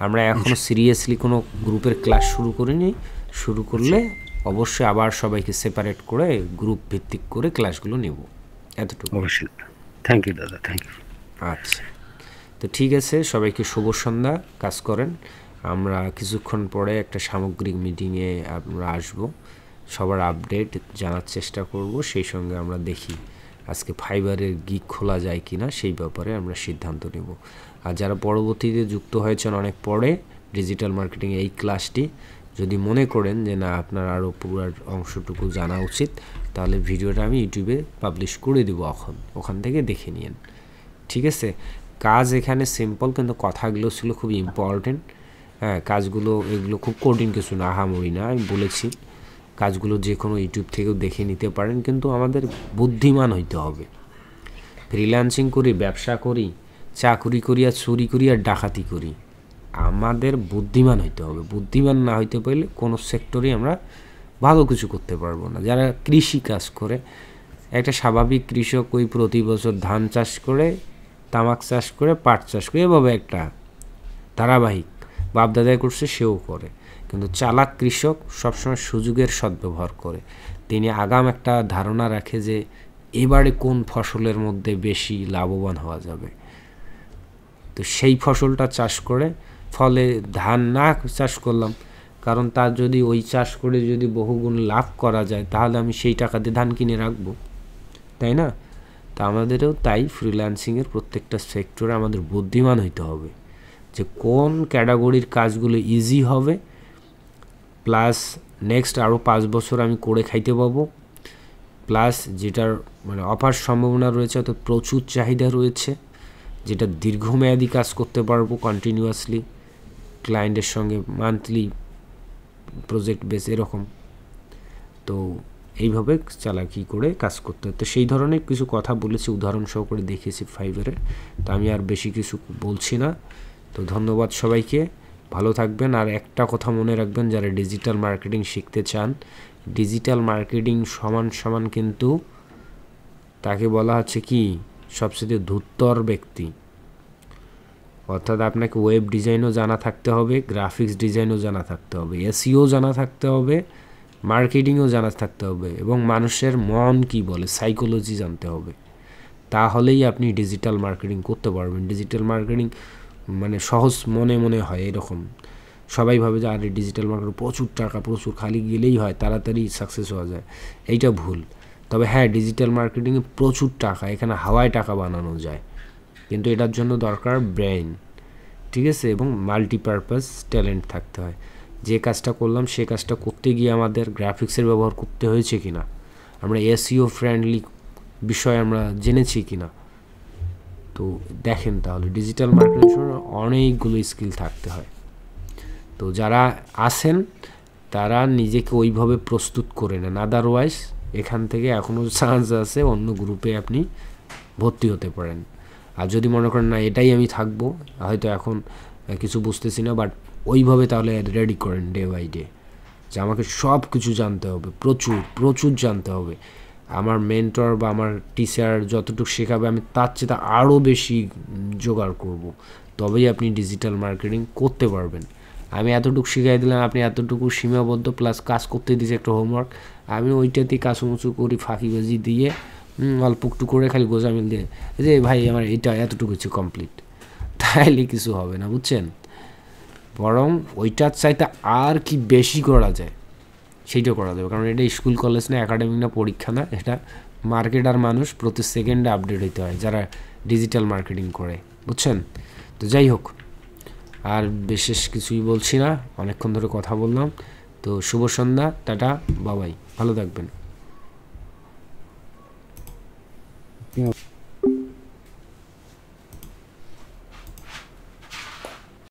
আমরা এখনও সিরিয়াসলি আচ্ছা। কোনো গ্রুপের ক্লাস শুরু করিনি শুরু আচ্ছা। করলে অবশ্যই আবার সবাইকে সেপারেট করে গ্রুপ ভিত্তিক করে ক্লাসগুলো নেব এতটুকু অবশ্যই থ্যাংক ইউ দাদা থ্যাংক ইউ আচ্ছা তো ঠিক আছে সবাইকে শুভ সন্ধ্যা কাজ করেন আমরা কিছুক্ষণ পরে একটা সামগ্রিক মিটিংয়ে আমরা আসব সবার আপডেট জানার চেষ্টা করব সেই সঙ্গে আমরা দেখি আজকে ফাইবারের গিক খোলা যায় কি না সেই ব্যাপারে আমরা সিদ্ধান্ত নেব আর যারা পরবর্তীতে যুক্ত হয়েছেন অনেক পরে ডিজিটাল মার্কেটিং এই ক্লাসটি যদি মনে করেন যে না আপনার আরও পুরার অংশটুকু জানা উচিত তাহলে ভিডিওটা আমি ইউটিউবে পাবলিশ করে দেবো এখন ওখান থেকে দেখে নিন ঠিক আছে কাজ এখানে সিম্পল কিন্তু কথাগুলো ছিল খুব ইম্পর্টেন্ট হ্যাঁ কাজগুলো এগুলো খুব কঠিন কিছু না ওই না আমি বলেছি কাজগুলো যে কোনো ইউটিউব থেকেও দেখে নিতে পারেন কিন্তু আমাদের বুদ্ধিমান হইতে হবে ফ্রিল্যান্সিং করি ব্যবসা করি চাকুরি করি আর চুরি করি আর ডাকাতি করি আমাদের বুদ্ধিমান হইতে হবে বুদ্ধিমান না হইতে পারলে কোনো সেক্টরে আমরা ভালো কিছু করতে পারবো না যারা কৃষি কাজ করে একটা স্বাভাবিক কৃষক ওই প্রতি বছর ধান চাষ করে তামাক চাষ করে পাট চাষ করে এভাবে একটা ধারাবাহিক বাপদাদাই করছে সেও করে কিন্তু চালাক কৃষক সবসময় সুযোগের সদ্ব্যবহার করে তিনি আগাম একটা ধারণা রাখে যে এবারে কোন ফসলের মধ্যে বেশি লাভবান হওয়া যাবে তো সেই ফসলটা চাষ করে ফলে ধান না চাষ করলাম কারণ তার যদি ওই চাষ করে যদি বহুগুণ লাভ করা যায় তাহলে আমি সেই টাকা দিয়ে ধান কিনে রাখবো তাই না তো আমাদেরও তাই ফ্রিল্যান্সিংয়ের প্রত্যেকটা সেক্টরে আমাদের বুদ্ধিমান হইতে হবে যে কোন ক্যাটাগরির কাজগুলো ইজি হবে প্লাস নেক্সট আরও পাঁচ বছর আমি করে খাইতে পাবো প্লাস যেটার মানে অফার সম্ভাবনা রয়েছে অর্থাৎ প্রচুর চাহিদা রয়েছে যেটা দীর্ঘমেয়াদী কাজ করতে পারবো কন্টিনিউয়াসলি ক্লায়েন্টের সঙ্গে মান্থলি প্রজেক্ট বেস এরকম তো এইভাবে চালাকি করে কাজ করতে হয় তো সেই ধরনের কিছু কথা বলেছি উদাহরণ সহকারে দেখিয়েছি ফাইবারে তো আমি আর বেশি কিছু বলছি না তো ধন্যবাদ সবাইকে ভালো থাকবেন আর একটা কথা মনে রাখবেন যারা ডিজিটাল মার্কেটিং শিখতে চান ডিজিটাল মার্কেটিং সমান সমান কিন্তু তাকে বলা হচ্ছে কি সবচেয়ে ধূর্তর ব্যক্তি অর্থাৎ আপনাকে ওয়েব ডিজাইনও জানা থাকতে হবে গ্রাফিক্স ডিজাইনও জানা থাকতে হবে এসিও e জানা থাকতে হবে মার্কেটিংও জানা থাকতে হবে এবং মানুষের মন কি বলে সাইকোলজি জানতে হবে তাহলেই আপনি ডিজিটাল মার্কেটিং করতে পারবেন ডিজিটাল মার্কেটিং মানে সহজ মনে মনে হয় এরকম সবাই ভাবে যে আরে ডিজিটাল মার্কেট প্রচুর টাকা প্রচুর খালি গেলেই হয় তাড়াতাড়ি সাকসেস হওয়া যায় এইটা ভুল তবে হ্যাঁ ডিজিটাল মার্কেটিংয়ে প্রচুর টাকা এখানে হাওয়ায় টাকা বানানো যায় কিন্তু এটার জন্য দরকার ব্রেইন ঠিক আছে এবং মাল্টিপারপাস ট্যালেন্ট থাকতে হয় যে কাজটা করলাম সে কাজটা করতে গিয়ে আমাদের গ্রাফিক্সের ব্যবহার করতে হয়েছে কি না আমরা এসিও ফ্রেন্ডলি e বিষয় আমরা জেনেছি কি না তো দেখেন তাহলে ডিজিটাল মার্কেটিং অনেকগুলো স্কিল থাকতে হয় তো যারা আছেন তারা নিজেকে ওইভাবে প্রস্তুত করে নেন আদারওয়াইজ এখান থেকে এখনও চান্স আছে অন্য গ্রুপে আপনি ভর্তি হতে পারেন আর যদি মনে করেন না এটাই আমি থাকবো হয়তো এখন কিছু বুঝতেছি না বাট ওইভাবে তাহলে রেডি করেন ডে বাই ডে যে আমাকে সব কিছু জানতে হবে প্রচুর প্রচুর জানতে হবে আমার মেন্টর বা আমার টিচার যতটুকু শেখাবে আমি তার চেয়ে আরও বেশি জোগাড় করব। তবেই আপনি ডিজিটাল মার্কেটিং করতে পারবেন আমি এতটুকু শিখাই দিলাম আপনি এতটুকু সীমাবদ্ধ প্লাস কাজ করতে দিয়েছে একটা হোমওয়ার্ক আমি ওইটাতেই উঁচু করি ফাঁকিবাজি দিয়ে অল্প একটু করে খালি গোজামিল দিয়ে যে ভাই আমার এটা এতটুকু হচ্ছে কমপ্লিট তাইলে কিছু হবে না বুঝছেন বরং ওইটার চাইতে আর কি বেশি করা যায় সেইটা করা যাবে কারণ এটা স্কুল কলেজ না একাডেমিক না পরীক্ষা না এটা মার্কেট আর মানুষ প্রতি সেকেন্ডে আপডেট হইতে হয় যারা ডিজিটাল মার্কেটিং করে বুঝছেন তো যাই হোক আর বিশেষ কিছুই বলছি না অনেকক্ষণ ধরে কথা বললাম তো শুভ সন্ধ্যা টাটা বাবাই ভালো থাকবেন